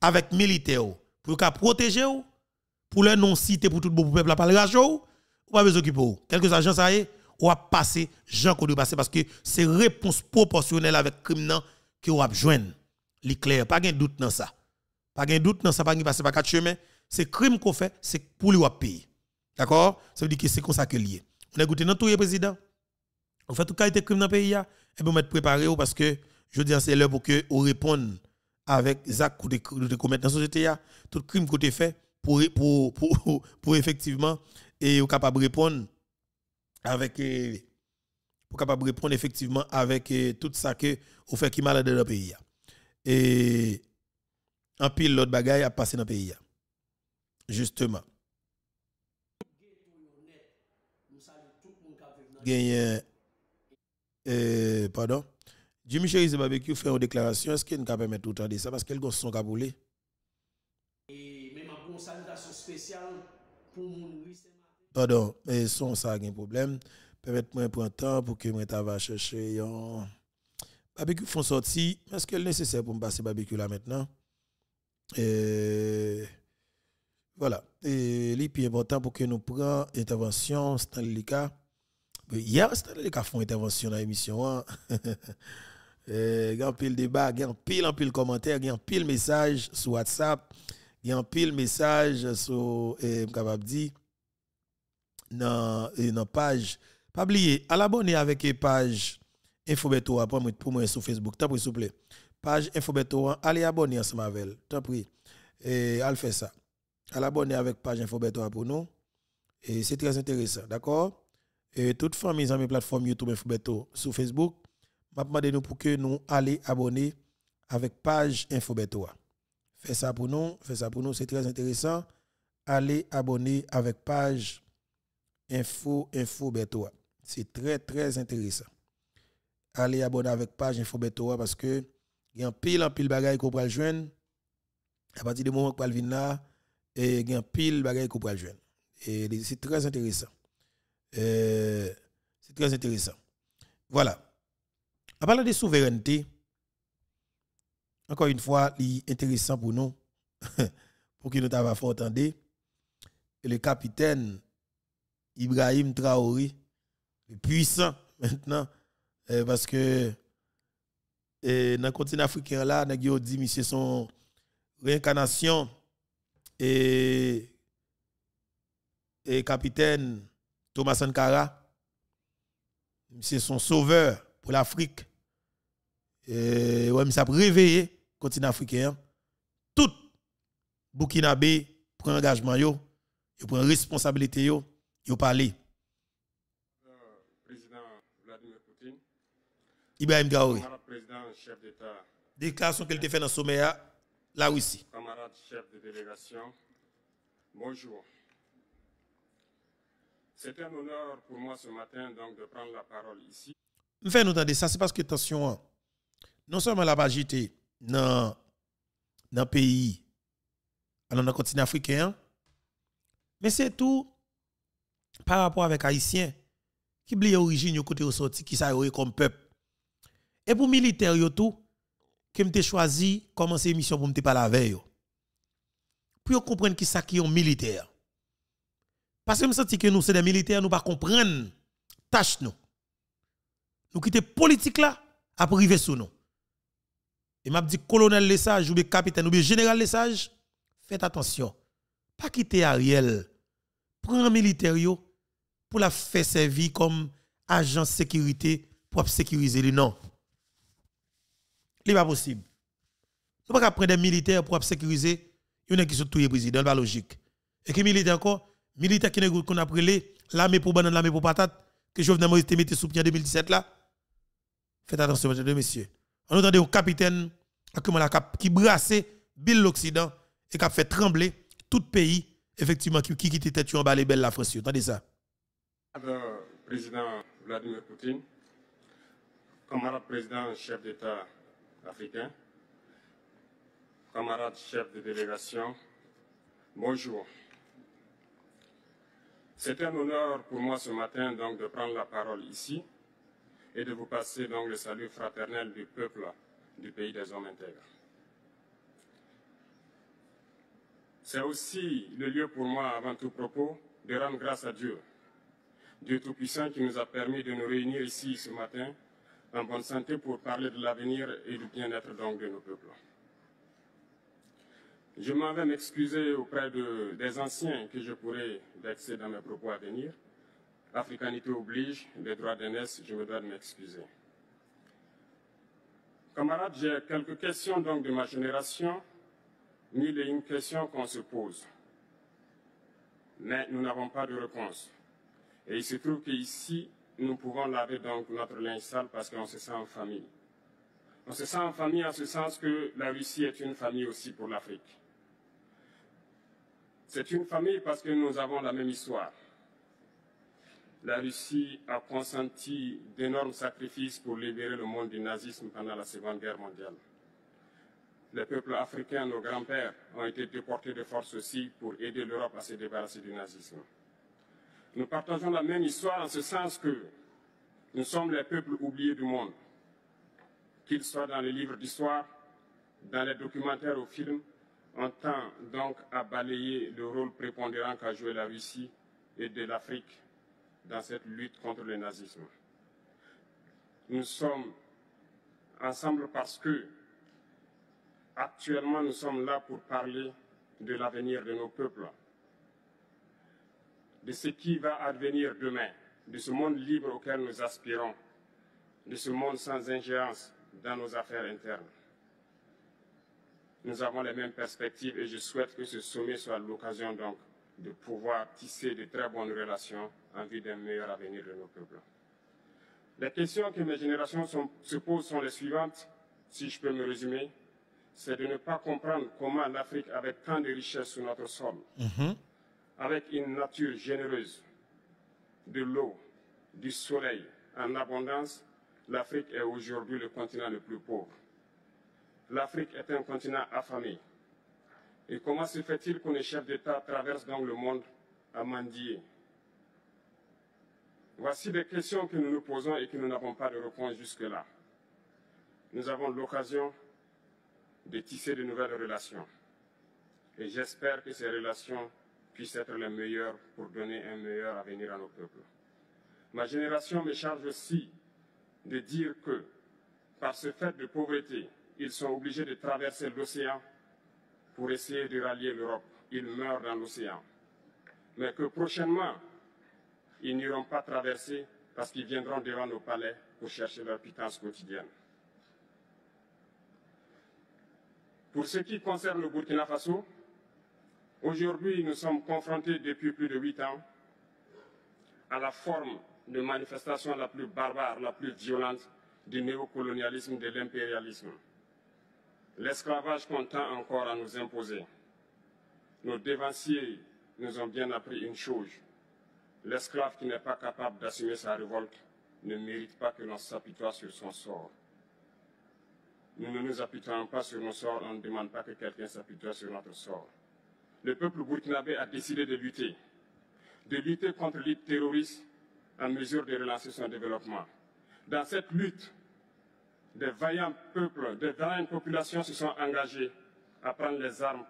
avec militaires, pour qu'à protéger ou, pour les non cité pour tout le peuple à parler ou, ou pas besoin d'occuper Quelques agents ça y ou à passer, gens qu'on doit passer parce que c'est réponse proportionnelle avec criminel que ou a joindre. L'éclair, pas de doute dans ça. Pas de doute dans ça, pas de passer par quatre chemins. C'est crime qu'on fait, c'est pour lui payer. D'accord Ça veut dire que c'est comme ça que lié. On a goûté dans tout le président. On fait tout cas, il crime dans le pays. Et hein. eh bien, on préparé parce que je dis hein, c'est l'heure pour que on réponde avec Zach de commettre dans la société tout le crime que fait pour pour pour *laughs* effectivement et capable répondre avec pour capable répondre effectivement avec tout ça que vous fait qui malade dans le pays et en pile l'autre bagaille a passé dans le pays justement pardon Jimmy et barbecue fait une déclaration. Est-ce qu'il peut permet tout de ça parce qu'elle se son caboulé? Et même une salutation spéciale pour mon Pardon, mais son ça a un problème. Permettez-moi un temps pour que je vais chercher un barbecue font sortir. Est-ce qu'elle est nécessaire pour me passer barbecue là maintenant? voilà. Et les plus important pour que nous prenions intervention Stanley Lika. Hier, Stanley Lika font intervention dans l'émission. Hein. *laughs* Il eh, y a un pile débat, il y a un pile, un commentaire, il y a un pile message sur WhatsApp, il y a un pile message sur, suis capable eh, dire, dans la eh, page. Pas oublier, à l'abonner avec la e page Infobeto pour moi, sur Facebook. T'as s'il vous plaît. Page Infobeto, allez abonner à avec elle. T'as pris. Et elle fait ça. À l'abonner avec page Infobeto pour nous. Et c'est très intéressant, d'accord? Et toute famille, sur mes plateformes YouTube Infobeto, sur Facebook, m'a demandé nous pour que nous allions abonner avec page Infobetoa. Fais ça pour nous, fais ça pour nous, c'est très intéressant. Allez abonner avec page Info Info C'est très très intéressant. Allez abonner avec page Info parce que il y a un pile en pile bagaille qu'on peut joindre à partir du moment qu'on vient là et il y a un pile bagaille qu'on peut joindre. Et c'est très intéressant. Euh, c'est très intéressant. Voilà. En parlant de souveraineté, encore une fois, est intéressant pour nous, *laughs* pour que nous t'avons fort entendu, le capitaine Ibrahim Traoré, le puissant maintenant, euh, parce que euh, dans le continent africain, là, a dit, monsieur, son réincarnation et, et capitaine Thomas Sankara, c'est son sauveur pour l'Afrique et ouais, ça réveiller continent africain. Tout B prend engagement yo, yo prend responsabilité yo, yo parler. Président Vladimir Poutine. Ibrahim Gaoui. Président chef d'État. Déclaration qu'elle te fait dans le sommet la Russie. Camarade chef de délégation. Bonjour. C'est un honneur pour moi ce matin donc de prendre la parole ici. Enfin, nous entendre ça, c'est parce que attention. Hein, non seulement la agité dans le pays, dans le continent africain, mais c'est tout par rapport avec Haïtiens qui origine l'origine, côté sorti, qui sont comme peuple. Et pour militaire, yo tout, que m'te choisi commencer mission pour m'te parler avec veille Pour comprendre qui sont qui est militaire. Parce que me sens que nous c'est des militaires, nous pas comprendre tâche nous. Nous la politique là à priver sous nous. Et m'a dit colonel Lesage ou bien capitaine ou bien général Lesage, faites attention. Pas quitter Ariel. Prends un militaire pour la faire servir comme agent sécurité pour sécuriser les non. Ce n'est pas possible. Nous ne pas prendre des militaires pour sécuriser il y en a qui sont tous les présidents, pas logique. Et qui militaire encore, militaire qui qu'on a pris l'armée pour banane, l'armée pour patate, que je venais de mis sous pied 2017 là. Faites attention, mesdames et messieurs. On entendait au capitaine qui brassait Bill l'Occident et qui a fait trembler tout pays, effectivement, qui quitte tête en bas les belles la France. Entendez ça. Alors, président Vladimir Poutine, camarade président chef d'État africain, camarade chef de délégation, bonjour. C'est un honneur pour moi ce matin donc de prendre la parole ici et de vous passer donc le salut fraternel du peuple du pays des hommes intègres. C'est aussi le lieu pour moi, avant tout propos, de rendre grâce à Dieu, Dieu Tout-Puissant qui nous a permis de nous réunir ici ce matin en bonne santé pour parler de l'avenir et du bien-être donc de nos peuples. Je m'en vais m'excuser auprès de, des anciens que je pourrais vexer dans mes propos à venir, L'Africanité oblige, les droits d'aînesse, je de m'excuser. Camarades, j'ai quelques questions donc de ma génération, mille et une questions qu'on se pose. Mais nous n'avons pas de réponse. Et il se trouve qu'ici, nous pouvons laver donc notre linge sale parce qu'on se sent en famille. On se sent en famille en ce sens que la Russie est une famille aussi pour l'Afrique. C'est une famille parce que nous avons la même histoire la Russie a consenti d'énormes sacrifices pour libérer le monde du nazisme pendant la Seconde Guerre mondiale. Les peuples africains, nos grands-pères, ont été déportés de force aussi pour aider l'Europe à se débarrasser du nazisme. Nous partageons la même histoire en ce sens que nous sommes les peuples oubliés du monde, qu'ils soient dans les livres d'histoire, dans les documentaires ou films, on tend donc à balayer le rôle prépondérant qu'a joué la Russie et de l'Afrique dans cette lutte contre le nazisme. Nous sommes ensemble parce que actuellement nous sommes là pour parler de l'avenir de nos peuples, de ce qui va advenir demain, de ce monde libre auquel nous aspirons, de ce monde sans ingérence dans nos affaires internes. Nous avons les mêmes perspectives et je souhaite que ce sommet soit l'occasion donc de pouvoir tisser de très bonnes relations en vue d'un meilleur avenir de nos peuples. Les questions que mes générations se posent sont les suivantes, si je peux me résumer. C'est de ne pas comprendre comment l'Afrique, avait tant de richesses sur notre sol, mhm. avec une nature généreuse, de l'eau, du soleil en abondance, l'Afrique est aujourd'hui le continent le plus pauvre. L'Afrique est un continent affamé, et comment se fait-il que les chefs d'État traversent donc le monde à Mandier Voici des questions que nous nous posons et que nous n'avons pas de réponse jusque-là. Nous avons l'occasion de tisser de nouvelles relations. Et j'espère que ces relations puissent être les meilleures pour donner un meilleur avenir à nos peuples. Ma génération me charge aussi de dire que, par ce fait de pauvreté, ils sont obligés de traverser l'océan pour essayer de rallier l'Europe. Ils meurent dans l'océan. Mais que prochainement, ils n'iront pas traverser parce qu'ils viendront devant nos palais pour chercher leur pitance quotidienne. Pour ce qui concerne le Burkina Faso, aujourd'hui nous sommes confrontés depuis plus de huit ans à la forme de manifestation la plus barbare, la plus violente du néocolonialisme, de l'impérialisme l'esclavage qu'on tend encore à nous imposer. Nos dévanciers nous ont bien appris une chose. L'esclave qui n'est pas capable d'assumer sa révolte ne mérite pas que l'on s'apitoie sur son sort. Nous ne nous apitoyons pas sur nos sorts, on ne demande pas que quelqu'un s'apitoie sur notre sort. Le peuple burkinabé a décidé de lutter, de lutter contre l'île terroriste en mesure de relancer son développement. Dans cette lutte, des vaillants peuples, des vaillantes populations se sont engagés à prendre les armes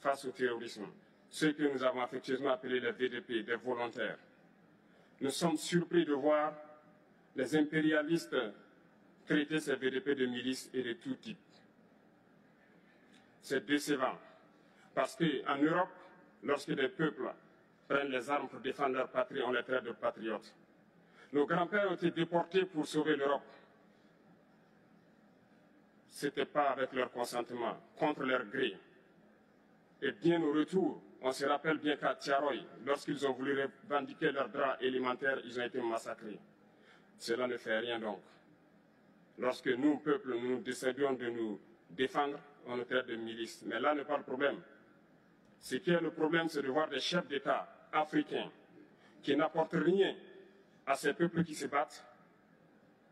face au terrorisme, ceux que nous avons affectueusement appelés les VDP, des volontaires. Nous sommes surpris de voir les impérialistes traiter ces VDP de milices et de tout type. C'est décevant, parce qu'en Europe, lorsque des peuples prennent les armes pour défendre leur patrie, on les traite de patriotes. Nos grands-pères ont été déportés pour sauver l'Europe. Ce n'était pas avec leur consentement, contre leur gré. Et bien au retour, on se rappelle bien qu'à Tiaroy, lorsqu'ils ont voulu revendiquer leurs droits élémentaires, ils ont été massacrés. Cela ne fait rien donc. Lorsque nous, peuple, nous décidions de nous défendre, on nous traite de milices. Mais là n'est pas le problème. Ce qui est le problème, c'est de voir des chefs d'État africains qui n'apportent rien à ces peuples qui se battent,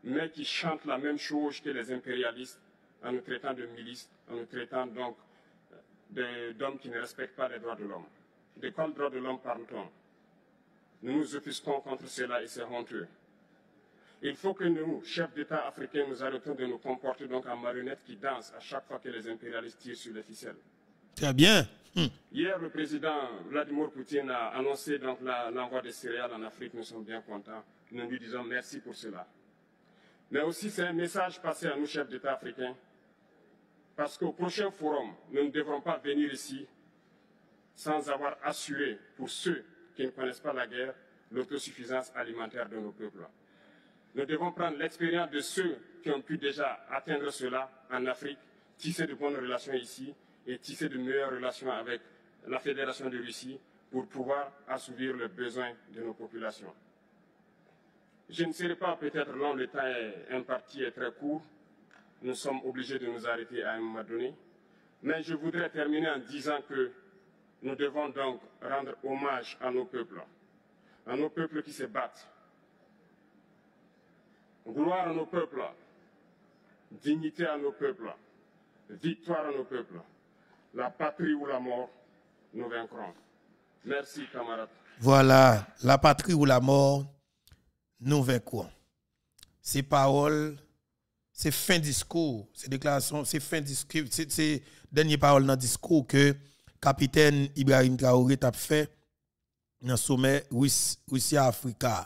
mais qui chantent la même chose que les impérialistes en nous traitant de milices, en nous traitant donc d'hommes qui ne respectent pas les droits de l'homme. De quels droits de l'homme parle-t-on Nous nous offusquons contre cela et c'est honteux. Il faut que nous, chefs d'État africains, nous arrêtons de nous comporter donc en marionnettes qui dansent à chaque fois que les impérialistes tirent sur les ficelles. Très bien. Hmm. Hier, le président Vladimir Poutine a annoncé donc l'envoi des céréales en Afrique. Nous sommes bien contents. Nous lui disons merci pour cela. Mais aussi, c'est un message passé à nous, chefs d'État africains, parce qu'au prochain forum, nous ne devrons pas venir ici sans avoir assuré, pour ceux qui ne connaissent pas la guerre, l'autosuffisance alimentaire de nos peuples. Nous devons prendre l'expérience de ceux qui ont pu déjà atteindre cela en Afrique, tisser de bonnes relations ici et tisser de meilleures relations avec la Fédération de Russie pour pouvoir assouvir les besoins de nos populations. Je ne serai pas peut-être long, le temps est imparti est très court nous sommes obligés de nous arrêter à un moment donné. Mais je voudrais terminer en disant que nous devons donc rendre hommage à nos peuples, à nos peuples qui se battent. Gloire à nos peuples, dignité à nos peuples, victoire à nos peuples. La patrie ou la mort, nous vaincrons. Merci, camarades. Voilà, la patrie ou la mort, nous vaincrons. Ces paroles c'est fin discours, c'est déclaration, c'est fin discours, c'est dernière parole dans le discours que capitaine Ibrahim Traoré a fait dans le sommet russie afrique dans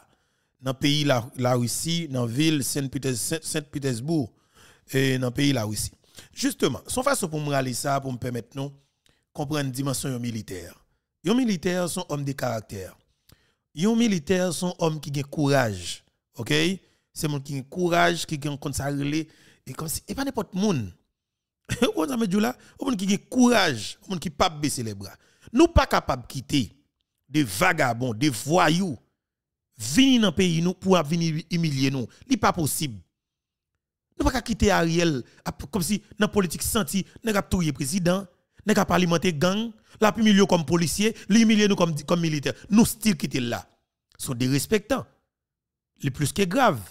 le pays la, la Russie, dans la ville Saint-Pétersbourg, et dans le pays la Russie. Justement, son façon pour me râler ça, pour me permettre de comprendre la dimension militaire. Les militaires sont hommes de caractère. Les militaires sont hommes qui ont courage. OK? c'est monde qui a courage, qui a compte ça relé et comme si pas n'importe monde. *laughs* On ça me dit là, au monde qui a courage, au monde qui pas baisser les bras. Nous pas capable quitter des vagabonds, des voyous venir dans pays nous pour venir humilier nous. Ce n'est pas possible. Nous ne pouvons pas quitter Ariel comme si dans la politique senti, nous avons le président, nous avons la gang, nous avons comme policier, l'humilier nous comme, comme militaire. Nous style quitter là. sont des respectants. Le plus que grave.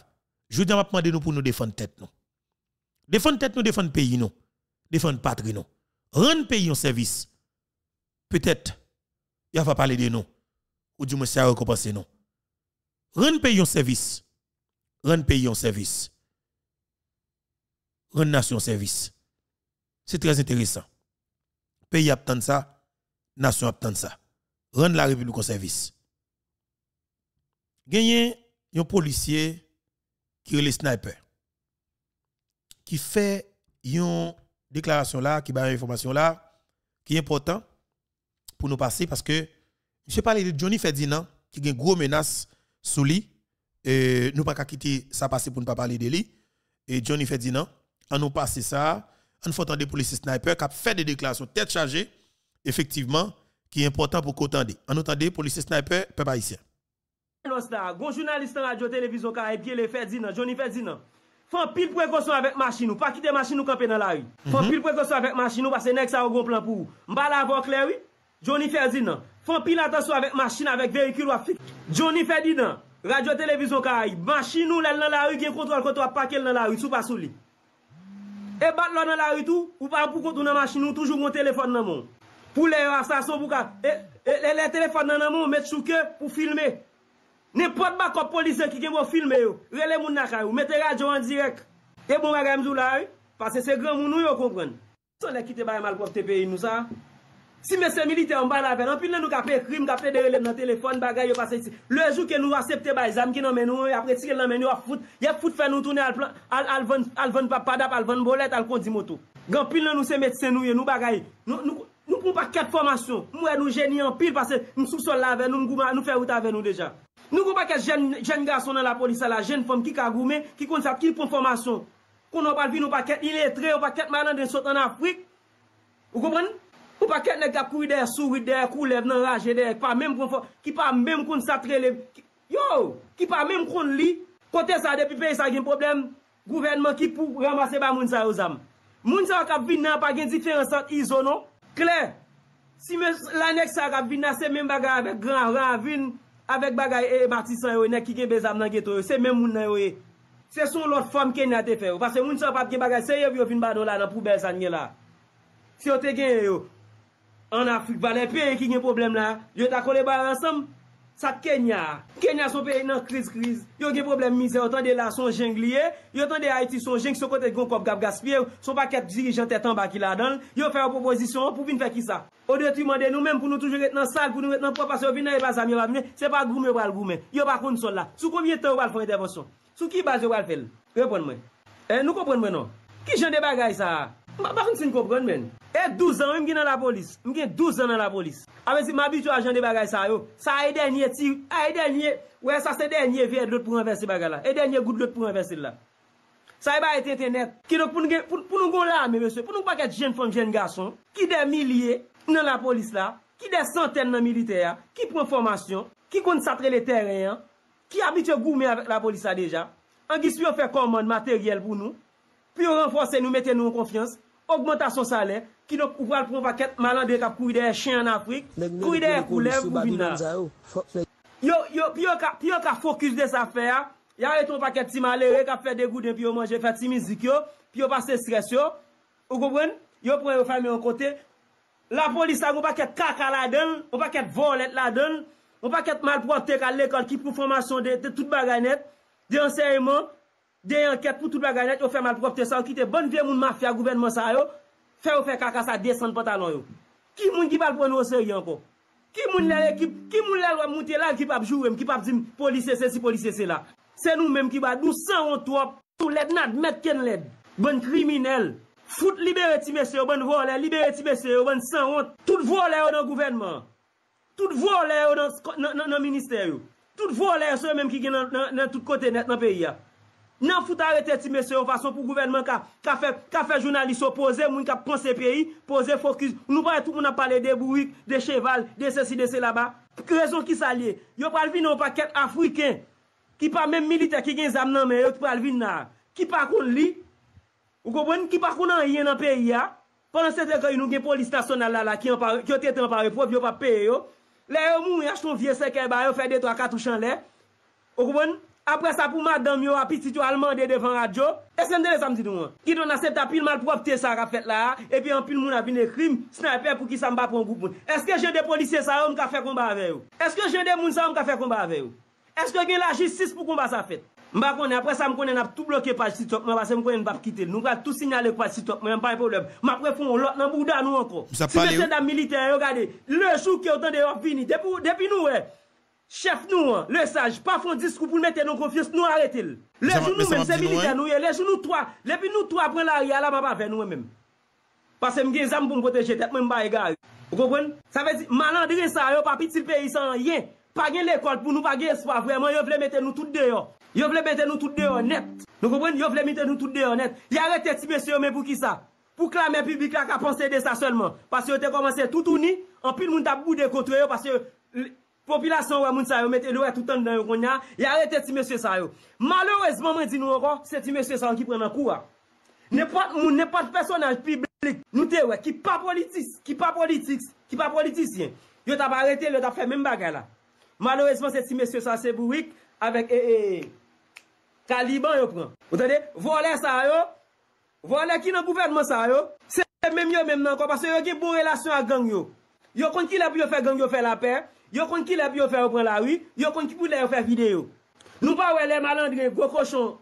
Je vous demande nous pour nous défendre tête nous. Défendre tête nous, défendre pays nous. Défendre patrie nous. Rendre pays en service. Peut-être, il va parler de nous. Ou du moins, ça récompenser nous. Rendre pays en service. Rendre pays en service. Rendre nation en service. C'est très intéressant. Pays attend ça, nation attend ça. Rendre la République en service. Gagner un policier qui est le sniper, qui fait une déclaration là, qui a une information là, qui est important pour nous passer parce que je parlais de Johnny Ferdinand qui a une grosse menace sous lui. Et nous pas quitter ça passer pour ne pas parler de lui. Et Johnny Ferdinand, en nous passer ça, nous faisant des policiers sniper qui a fait des déclarations tête chargée, effectivement, qui est important pour qu'on en On des policiers sniper, peuple haïtien. Nostar, goun jounalistan radyo televizyon karay, e pye le fè zinan, jouni fè zinan, fè pil prekosyon avèk mashinou, pakite mashinou kapè nan la yi, mhm. fè pil prekosyon avèk mashinou, basenèk sa wè gon plan pou, mba la vòk lè wè, jouni fè zinan, fè pil atasò avèk mashinou avèk veyikil wafik, jouni fè zinan, radyo televizyon karay, mashinou lè nan la yi gen kontrol kontrol pakè nan la yi, sou pa sou li, e bat lò nan la yi tou, ou pa pou kontrol nan mashinou, toujou mwen telefon nan moun, pou lè rastason pou ka, e, e lè telefon nan moun, Ne pot bako polize ki ke mwo filme yo, rele moun naka yo, mete radyo an direk. E mwaga mzou la yo, pase se gran moun nou yo kongren. Son le kite bayan mal kwa pte peyi nou sa? Si mese milite yon ban la ven, anpil nan nou ka peye krim, ka peye rele mnan telefon, bagay yo pase iti. Le jou ke nou asepte bay, zam ki nan menyo yo, apre ti ke nan menyo yo, foute, ye foute fe nou tounen al van padap, al van bolet, al kondi moto. Gan pil nan nou se metse nou yo, nou bagay, nou koum pa ket formasyon. Mwen nou geni anpil, pase msou sol la ven, nou mgouman, nou fe wouta ven nou deja. Nou kon pa ket jen nga son nan la polisa la, jen fom ki ka goume, ki kon sa kil kon formasyon. Kon an pa vin, an pa ket iletre, an pa ket manan de sot an Afrik. Ou kompon? An pa ket nek ap kou ide, sou ide, kou lev nan raje ide, ki pa men kon sa tre lev. Yo, ki pa men kon li, kote sa depi pey sa gen problem, gouvenman ki pou ramase ba moun sa yo zam. Moun sa wakab vin nan pa gen diferent sat izono. Kler, si men lanek sa wakab vin nan se men bagar avek gran, ran, vin. Avèk bagay e martisan yo, ne kike bezam nan geto yo, se men moun nan yo yo. Eh. Se son lòt fòm kè nan te fè yo. Pase moun sa papke bagay, se yo vyo fin bado la nan pou bel san nye la. Se yo te gen yo, an api valè pè yon kine problem la, yo takole bayan ansam. Sa Kenya, Kenya son pe inan kriz kriz, yo gen problem mi se otan de la son jeng liye, yo otan de Haiti son jeng se konten kon kop gap gaspye, son pa ket dirijen tetan bakil adan, yo fè an proposisyon pou vin fè ki sa. O de tri mande nou menm pou nou toujou retenan sal, pou nou retenan propasyon, vin nan e bazan mi wap men, se pa goumen wap al goumen, yo bakoun son la, sou komye te wap al kon etevason, sou ki bazen wap al fel, repon mwen. E eh, nou kompon mwen nou, ki jen de bagay sa a? Mbaki msè n koubron men? E 12 an wè mwen gen nan la polis. Mwen gen 12 an nan la polis. A men si mabyt yo ajan de bagay sa yo. Sa e denye tir, a e denye... Ouè sa se denye vèd lòt pou renversi bagay la. E denye gout lòt pou renversi la. Sa e ba e ete ete net. Ki lò pou nou goun la mè mwen se. Pou nou bak ete jen fon jen gason. Ki de milye nan la polis la. Ki de santennan militer ya. Ki pron formasyon. Ki kon satre le terren ya. Ki abit yo goun men la polis sa deja. An gisli yo fè komon materyel Pyo renfose nou mette nou konfians, augmantasyon sale, ki nou kouwal pou an va ket malande kap kouyde e chen an Afrik, kouyde e koulev ou oh. binna. Yo, yo, piyo ka fokus de sa fè ya, ya re ton pa ket ti male, yo e kap fè degouden, piyo manje, fè ti mizik yo, piyo pasè stres yo, yo gounbwen, yo pou en refay me yon kote, la polis la goun pa ket kaka la den, ou pa ket volet la den, ou pa ket malprote ka l'ekol ki pou formasyon de tout baganet, de anseriment, Deye anket pou tout la ganyet, ou fè mal pou opte sa, ou kite, bon vè moun mafya gouvenman sa yo, fè ou fè kakasa desan pou talon yo. Ki moun gival pou nou se yon ko? Ki moun lè lè, ki moun lè lò moun tè lal ki pap jurem, ki pap zim, polise se si, polise se la. Se nou mèm ki bat, nou san ontrop, tou led nad, met ken led. Bon kriminel, fout libere ti mese yo, bon volè, libere ti mese yo, bon san ontrop, tout volè yo nan gouvenman. Tout volè yo nan minister yo, tout volè yo sa yo mèm ki gen nan tout kote net nan peyi ya. Nan foute arete ti mese yo fason pou gouvenman ka fe jounali so pose moun ka pon se peyi, pose fokus, nou pa etou moun ap pale de bourik, de cheval, de se si de se la ba. Ke rezon ki sa liye? Yo palvi nou pa ket afriken, ki pa men milite ki gen zam nan men, yo palvi nan. Ki pa kon li? Ou kouboni? Ki pa kon nan yen nan peyi ya? Panan se te kayi nou gen poli stasyon nan la la ki yo tetan pa repop, yo pa peyi yo. Le eh yo moun yach ton vie se ke ba, yo fe de to a katou chan le. Ou kouboni? Apre sa pou ma dam yo api titou alman de devan radyo, eske m dene sa m didou an? Ki don asepta pil mal pou apte sa rafet la, epi an pil moun apine krim, snaype pou ki sa m ba pou an goup moun. Eske jende polise sa ou m ka fe konba ave yo? Eske jende moun sa ou m ka fe konba ave yo? Eske gen la jistis pou konba sa fet? M ba konen, apre sa m konen api tout blokye pati sitop, man api se m konen m va pkite. Nou m va tout sinyale pati sitop, man yon pa yon problem. M apre pou an lot nan bouda nou anko. Si m se da milite, yo gade, le chou ki otan de yon vini, depi nou Chef nou an, le saj, pa fondi skou pou l mette nou konfios, nou aretil. Le jou nou men, se milite nou ye, le jou nou toa, le pi nou toa pre la ri, ala ba ba ven nou men. Pase m gen zanm pou m poteje, tep men ba e gari. Ou konpon? Sa vezi, malandri sa yo, pa pitil peri san ye, pa gen lekot pou nou pa gen swa, kweman yo vle mette nou tout de yo. Yo vle mette nou tout de yo net. Nou konpon? Yo vle mette nou tout de yo net. Yo vle mette nou tout de yo net. Yare te ti mese yo men pou ki sa? Pou klamen publik la ka ponse de sa selman. Pase yo te k Popilasyon wè moun sa yon mette lè wè toutan nan yon konyan Yarete ti mèsyon sa yon Malouèzman mè di nou akon Se ti mèsyon sa yon ki pren nan kou wè Nè pat moun, nè pat personaj piblik Nou te wè ki pa politis Ki pa politis, ki pa politisyen Yon taparete lè, yon tapre men bagay la Malouèzman se ti mèsyon sa se bou wik Avèk e e e Kaliban yon pren Vole sa yon Vole ki nan kouvernman sa yon Se men men men akon Yon kon ki la pou yon fè gang yon fè la pèr Yo kon ki lè bi yo fè repren la wi, yo kon ki pou lè yo fè videyo. Nou pa wè lè malandre, gwo koshon,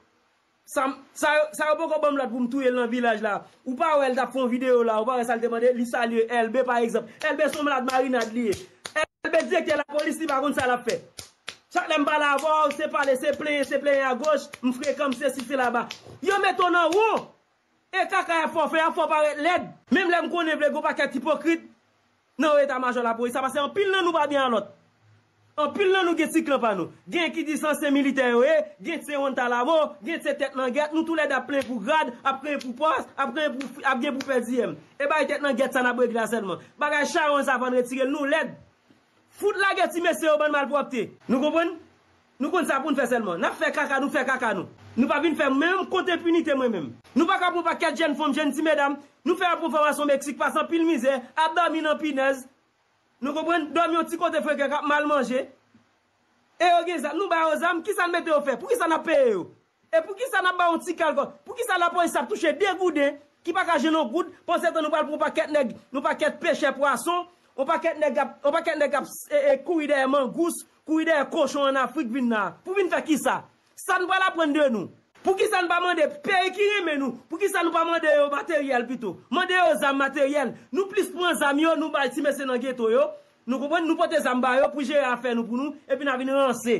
sa wè pou kon bom lè pou m touye lè nan vilaj la, ou pa wè lè dap kon videyo la, ou pa wè sa lè demande lisa lè, elbe par exemple, elbe son mlad marine ad liye, elbe dize ki lè polisi bagoun sa lè ap fè. Chak lèm bala avor, se pale, se pleye, se pleye a goch, m frey kom se si se la ba. Yo meto nan wou, e kaka yon fò, fè yon fò paret led, mèm lèm kon eble gwo pakat ipokrit, Nou e ta majo la pou e, sa pa se an pil nan nou ba di an lot. An pil nan nou get si klop an nou. Gen ki disansen militer yo e, gen se yon talamo, gen se tet nan get, nou tou led ap plen pou grad, ap plen pou pas, ap gen pou felzi em. E bay tet nan get sa nan boye glas elman. Bak a yon charon sa fan retire nou led. Fout la get si mese yo ban mal pou ap te. Nou konpon? Nou konpon sa pon fese elman. Nap fe kaka nou, fe kaka nou. Nou pa vin fèm mèm kote punite mèm mèm. Nou pa kap mou pa ket jen fòm jen ti mèdam, nou fèm pou fòm asò Meksik pa san pil mizè, ap dami nan pinez, nou ko bwen dami yon ti kote fòm kèk ap mal manje, e yo gen sa, nou ba yo zèm, ki sa mèm te o fèm, pou ki sa na peye yo? E pou ki sa na ba yon ti kal kòm? Pou ki sa la pou yon sa touche de goudè, ki pa ka jen yon goudè, pou se tan nou pal pou pa ket nek, nou pa ket peche prasò, ou pa ket nek ap kou yde man gous, kou Sa nou pa la prende nou. Pou ki sa nou pa mande, pe ekine men nou. Pou ki sa nou pa mande yo materyel pito. Mande yo zam materyel. Nou plis pou an zam yo, nou ba iti mese nan geto yo. Nou koupon nou pote zam ba yo pou jere an fè nou pou nou. Epi nan vini an se.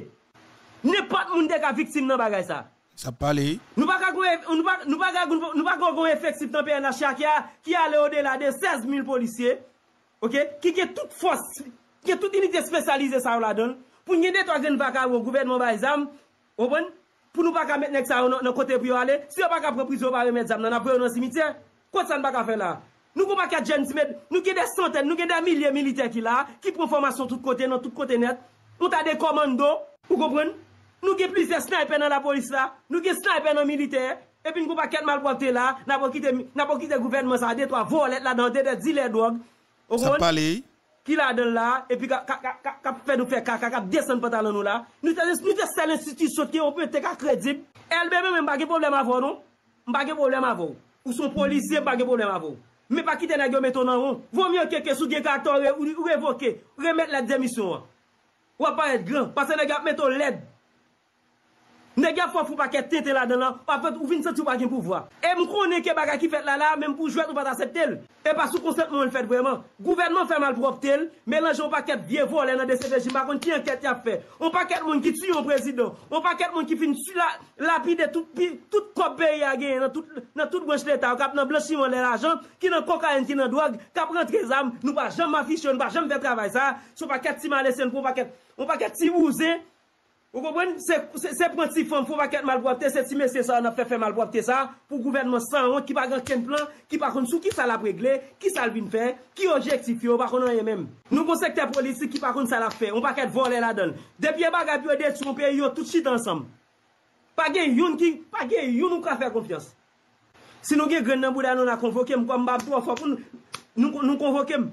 Nè pat moun de ka viksim nan bagay sa. Sa pale yi. Nou pa kakou efek sip nan pe en la chakya. Ki a le o de la de 16 mil polisye. Ok. Ki ke tout fos. Ki ke tout inite spesyalize sa ou la don. Pou nye deto agen baka yo gouvenman ba zam. comprenez Pour nous pas mettre ça dans côté pour aller, si on pas prendre prison pas remettre ça dans après dans cimetière. Quoi ça ne pas faire là Nous pouvons pas jeunes nous avons des centaines, nous avons des milliers militaires qui là, qui prennent formation tout côté dans tout côté net. Nous avons des commandos, vous comprenez Nous avons plusieurs snipers dans la police là, nous avons snipers dans militaire. Et puis nous avons pas malportés là, nous pas quitté le gouvernement, ça a des trois volets là dans des dealers drogue. Ça eh? I la den la, e pi kap fe nou fe kaka, kap desen patalon nou la. Nou te sel insisti sot ki, ou pe te ka kredip. El bebe men bagye problem avon nou? Mbagye problem avon. Ou son polisye bagye problem avon. Mi pa kite nan gyo meton nan ou. Oh. Vou myon keke sou gen kato re, ou revoke, ou remet la demisyon. Wap oh. pa ete gran, pase nan gyo ap meton led. Ne gya fwa pou pa ket tete la den la, apat ou vin sati ou pa gen pou vwa. E mkou ne kebaga ki fet la la, men mkou jwet ou pa ta setel. E pa sou konsept mwen l fet vweman. Gouvernment fè mal pou optel, menanjè ou pa ket gye volen nan dese veji maron ki an ket yap fe. Ou pa ket moun ki tsu yon prezidon. Ou pa ket moun ki fin tsu la, la pi de tout kop be yage, nan tout bwench leta, ou kap nan blanchi mwen lè l'ajant, ki nan kokayen, ki nan doag, kap rentre zam, nou pa jom ma fich yo, nou pa jom ve travay sa. Sou pa ket ti man lesen pou, ou pa ket ti Ou konpwen, se prend si fon pou wak et malbwabte, se ti mese sa an ap fè fè malbwabte sa, pou gouvermen san an ki pa kon ken plan, ki pa kon sou ki sal ap regle, ki sal bin fè, ki ojek si fè, ou pa kon an yè mèm. Nou pou sekte politi ki pa kon sal ap fè, ou pa kon vol et la don. Depi e baga pi ou deti, ou pe yo tout chit ansam. Pa gen yon ki, pa gen yon nou ka fè konpiyos. Si nou gen gwen nan boudan nou na konvokem, kwa mbap tou an fòk, nou konvokem.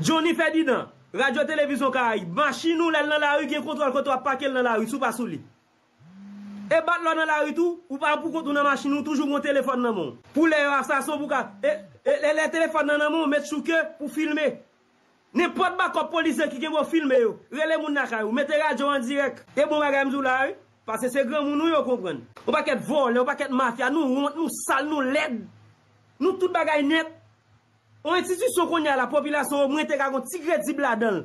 Jouni Fèdi nan. Radyo televizyon ka a yi, manchin nou lè lè nan la riy ki kontrol kontrol pa ke lè nan la riy, sou pa sou li. E bat lò nan la riy tou, ou pa an pou kontrol nan manchin nou, toujou moun telefon nan moun. Pou lè yon avsan son pou ka, e lè telefon nan moun, mèt chouke pou filme. Nè pot bakop polisyen ki ke mò filme yo, relè moun nan ka yi, mèt radio an direk. E moun bagay mzou la yi, pase se grè moun nou yo konpren. Ou pa ket vol, ou pa ket mafia, nou ront, nou sal, nou led, nou tout bagay net. Ou e titi sou konye la populasyon ou mwen te kagon ti kredzib la den.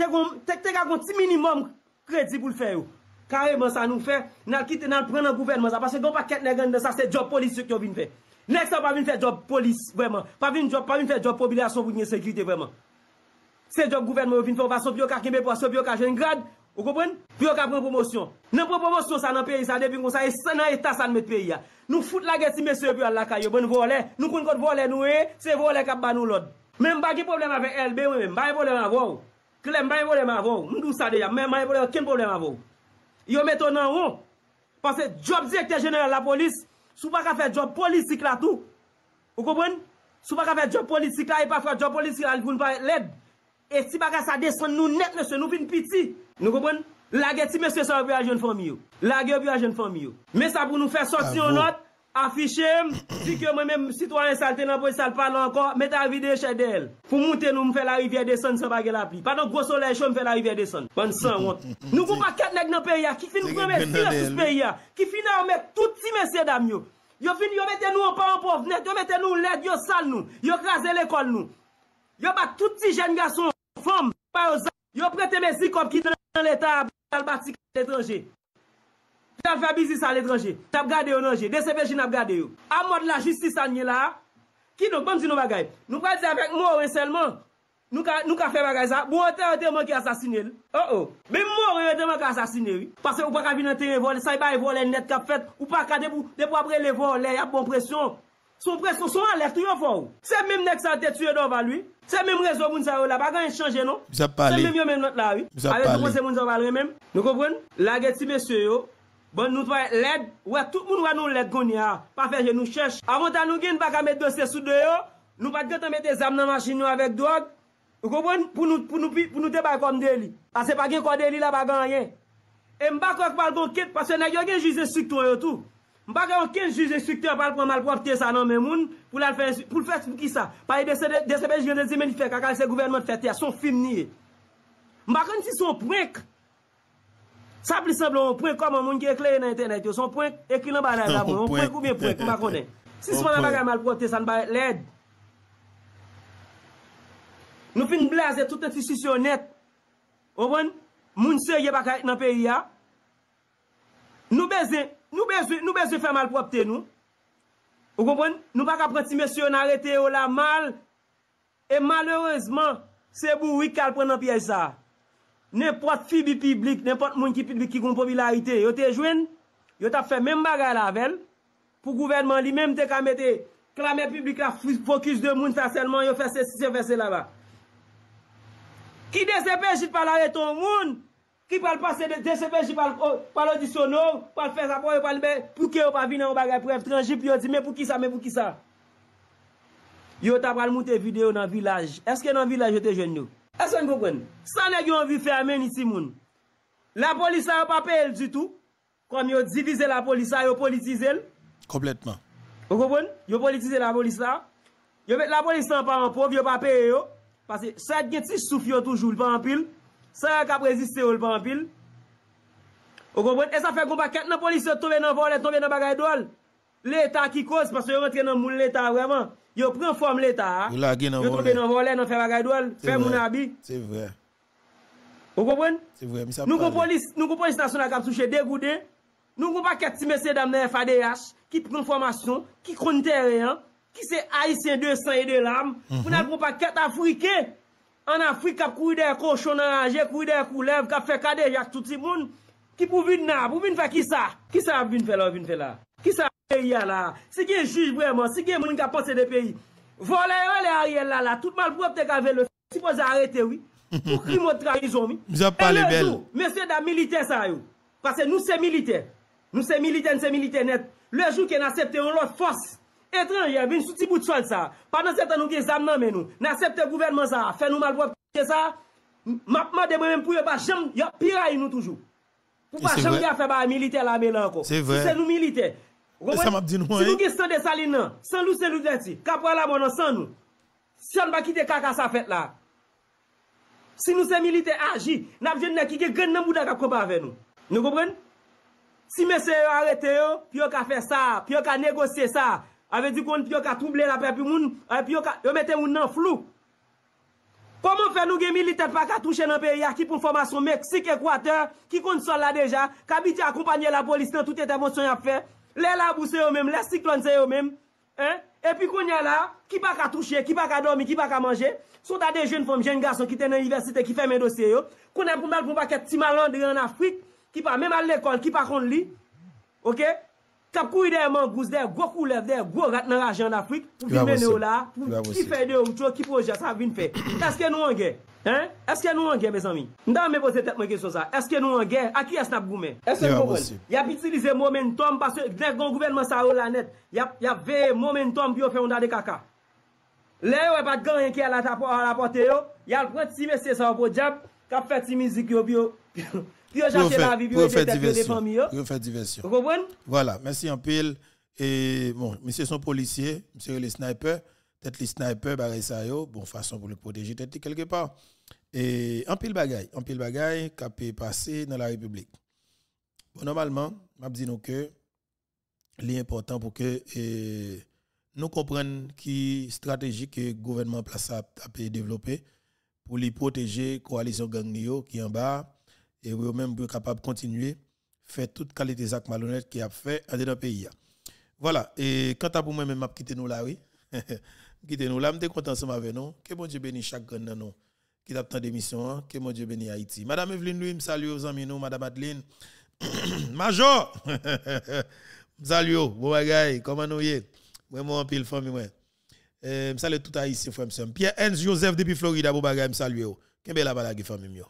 Tek kagon ti minimum kredzib ou l fè ou. Kareman sa nou fè, nan kite nan pren nan gouvenman sa. Pase don pa ketne gen de sa, se job polis yon kyo vin fè. Lèk sa pa vin fè job polis vèman. Pa vin fè job populasyon ou nye sekripte vèman. Se job gouvenman ou vin fè, ou va sobyo ka kimbe, ou va sobyo ka jen grad. Ou konpon, pi yo ka proun promosyon. Nèm proun promosyon sa nan peyi sa depi kon sa e sanan e tas sa nan met peyi ya. Nou foute lage si meseyo pi al laka yo, bon volen. Nou kon kote volen nou e, se volen kap ban nou lod. Mèm bagi problem avè LB, mèm bagi problem avè ou. Klem bagi problem avè ou, mèm dou sa depi ya, mèm bagi problem avè ou. Yo meto nan ou, pasè job zi ekte jener la polis, sou pa ka fè job polisik la tou. Ou konpon, sou pa ka fè job polisik la, e pa fè job polisik la, an koun pa et led. E ti baga sa deson nou net ne se nou pin piti. Nou go bon, lage ti mes se sa vyo a jen fon mi yo. Lage vyo a jen fon mi yo. Me sa pou nou fe sot si ah yo bon. not, afiche, si *coughs* ke mwen men sitwane salte nan pou salpane anko, met avide chede el. Fou mouten nou mfe la rivye deson se baga la pi. Pano gosolechon mfe la rivye deson. Bon san wot. Nou go pa ket nek nan periya, ki fin vyo mwen si la susperiya, ki fin nan mwen tout ti mes se dam yo. Yo fin yo mette nou an pa an pof net, yo mette nou led yo sal nou, yo kras el ekol nou. Yo bak tout ti jen Fom, pa yo zan, yo prete me zikop ki tan l'Etat al batik l'etranje. Jan fapizi sa l'etranje, jan ap gade yo nanje, de sebeji nan ap gade yo. A mod la jistis anye la, ki nou konzi nou bagay. Nou prete zan vek mou ou eselman, nou ka fè bagay sa, mou ote ote oman ki asasinye. O o, oh, be oh. mou ou ote oman ki asasinye. Pase ou pa kabinote yon vol, sa yon e volen net kap fet, ou pa kade pou depo apre yon volen, yon ap bon presyon. Sou pres pou sou an lèf tou yon fò ou. Se mèm nek sa te tue do pa lui. Se mèm rezo moun sa yo la pa ganyan chanje nou. Se mèm yon mèm not la ou. A vek nou konse moun sa valre mèm. Nou koupoun. La gen ti mèsyo yo. Bon nou twaye led. Ouè tout moun wane ou led gouni a. Pa feje nou chèche. A vantan nou gen baka met dos te soudo yo. Nou pati ketan met te zam nan ma chini yo avèk drog. Nou koupoun. Pou nou te baka kondeli. A se pa gen kondeli la pa ganyan. E mbakwa kpal gon ket. Mbaka yon ken juje sikte apal pou an malpwapte sa nan men moun pou lal fes pou ki sa. Pa yon e desebe jenese meni fèk akal se gouvenman fèk te a son film ni e. Mbaka yon si son pwenk. Sabli sablon, pwenk koman moun ki ekleye nan internet yo. Son pwenk ekleye nan banay la *laughs* moun. Son pwenk koumye pwenk mbaka yon e. Si son an apal malpwapte sa nan baye led. Nou fin blaze tout eti sisyon net. Owen, moun seye baka nan peyi ya. Nou beze... Nou bezwe, nou bezwe fè mal pou apte nou. Ou kompon, nou bak apre ti mesyon arrete yo la mal. E malerezman, se bou wik kal pren an piye sa. Nèpot fi bi piblik, nèpot moun ki piblik ki konpobi la ite. Yo te jwen, yo ta fè men bagay la ven. Pou gouvenman li menm te kamete, klamè piblik la fwis fwokis de moun sa selman yo fè se fè se la va. Ki de se pejit pala re ton moun? Ki pal pase de sepeji pal oh, audisyonor, pal fè sa po, yo pal be pouke yo pa vinan ou bagay pref, tranjip yo di men pou ki sa, men pou ki sa. Yo tabal moute videyo nan vilaj. Eske nan vilaj yo te jen nou? Esen koukwen, sanèk yo anvi fermen iti moun? La polisa yo pa pe el du tou? Kon yo divize la polisa, yo politize el? Kompletman. Koukwen, yo politize la polisa? Yo met la polisa pa anpov, yo pa pe el yo? Pase, sa gen ti souf yo toujoul pa anpil? Sa yon ka preziste ou l pa anpil. Ou kompon? E sa fe gompa ket nan polis yo tobe nan volet, tobe nan bagay do al. Le etat ki kos, mas yo rentre nan moun le etat vreman. Yo pren form le etat. Ah. Yo tobe nan volet, nan fe bagay do al. Fe moun abi. Ou kompon? Nou kompon listasyon la kam souche degouden. Nou kompon ket si mese damnen FADH ki pren formasyon, ki kontere yon. Ki se aise yon 200 yon 2 lam. Ou nan kompon ket Afrikey. An Afrik ap kou ide kou chonan anje, kou ide kou lev, kap fe kade jak touti moun ki pou vin nan, pou vin fa ki sa, ki sa vin fe la, vin fe la, ki sa vin fe ya la, si gen juj breman, si gen moun kapose de peyi, vole ole a riel la la, tout mal pou ap te ka ve le, si pou ze arete oui, pou kri mot tra izon mi, e le sou, mese da milite sa yo, kase nou se milite, nou se milite, nou se milite net, le sou ken asepte on lot fos, Etran yè, bin sou ti bout chouan sa. Panan se tan nou gen zam nan men non. bon, nou, nan septe gouvernman sa, fe nou malbou ap teke sa, mapman de mwen mpou yo, pa jem, yo, pi ray nou toujou. Pou pa jem gen fe ba milite la men lanko. Si se nou milite, si nou gen sonde salin nan, sonde ou sonde ou verti, kapwa la moun an sonde ou, sonde ba kite kaka sa fet la. Si nou se milite aji, nan vjen nekike gen nan mou dan kap koma ven nou. Nou gopren? Si mese yo arete yo, pi yo ka fe sa, pi yo ka negose sa, Avec du compte qui a troublé la paix, puis moun, puis yo mette moun nan flou. Comment faire nous les militaires pas qu'à toucher dans le pays qui pour formation Mexique, Équateur, qui compte là déjà, qui habite à accompagner la police dans toute intervention à faire, les labous c'est eux-mêmes, les cyclones c'est eux-mêmes, hein? Et puis qu'on y a là, qui pas qu'à toucher, qui pas qu'à dormir, qui pas qu'à manger, sont des jeunes femmes, jeunes garçons qui étaient dans l'université, qui ferment dossiers. dossier, qu'on a pour mal pour pas qu'être petit malandre en Afrique, qui pas même à l'école, qui pas qu'on lit, ok? Kap kouy de man gous de, gwo kou lev de, gwo rat nan ajan na frik, pou vime nou la, pou ki fè de ou chou, ki proje, sa vime fè. *clears throat* Eske nou an gè? Eske nou an gè, bezan mi? Nda mè votè tèt mwen kè sou sa? Eske nou an gè? Aki esnab gou men? Esnab gou men. Yap itilize momentum, pasè genk goun gouvenman sa ou la net, yap ve momentum biyo fè yon da de kaka. Le yo e pat gan yon kè la tapo a la pote yo, yap wet si mè se sa wap wajap, kap fet si mizik yo biyo, piyo. Puis faire diversion. Vous comprenez Voilà, merci en pile. Et bon, monsieur son policier, monsieur les snipers, peut-être les snipers, bagaille ça bon façon pour le protéger peut-être quelque part. Et en pile bagaille, en pile bagaille qui peut passer dans la République. Bon, normalement, m'a dit nous que l'important pour que nous comprenions qui stratégie que le gouvernement place a, développée développer pour les protéger coalition gang qui en bas et vous même vous capable de continuer faire toute qualité d'actes malhonnête qui a fait dans le pays. Voilà, et quant à vous moi même quitter nous là oui. *laughs* quitter nous là, je suis content ensemble avec nous. Que bon Dieu bénisse chaque grand dans nous qui a tant d'émission, hein. que mon Dieu bénisse Haïti. Madame Evelyne Louis, salut aux amis nous, madame Adeline. *coughs* Major. Salut, bon bagay, comment nous y Moi mon en pile famille moi. Euh, salut tout Haïti, frère Pierre N Joseph depuis Floride, bon bagay, salut. belle la balade famille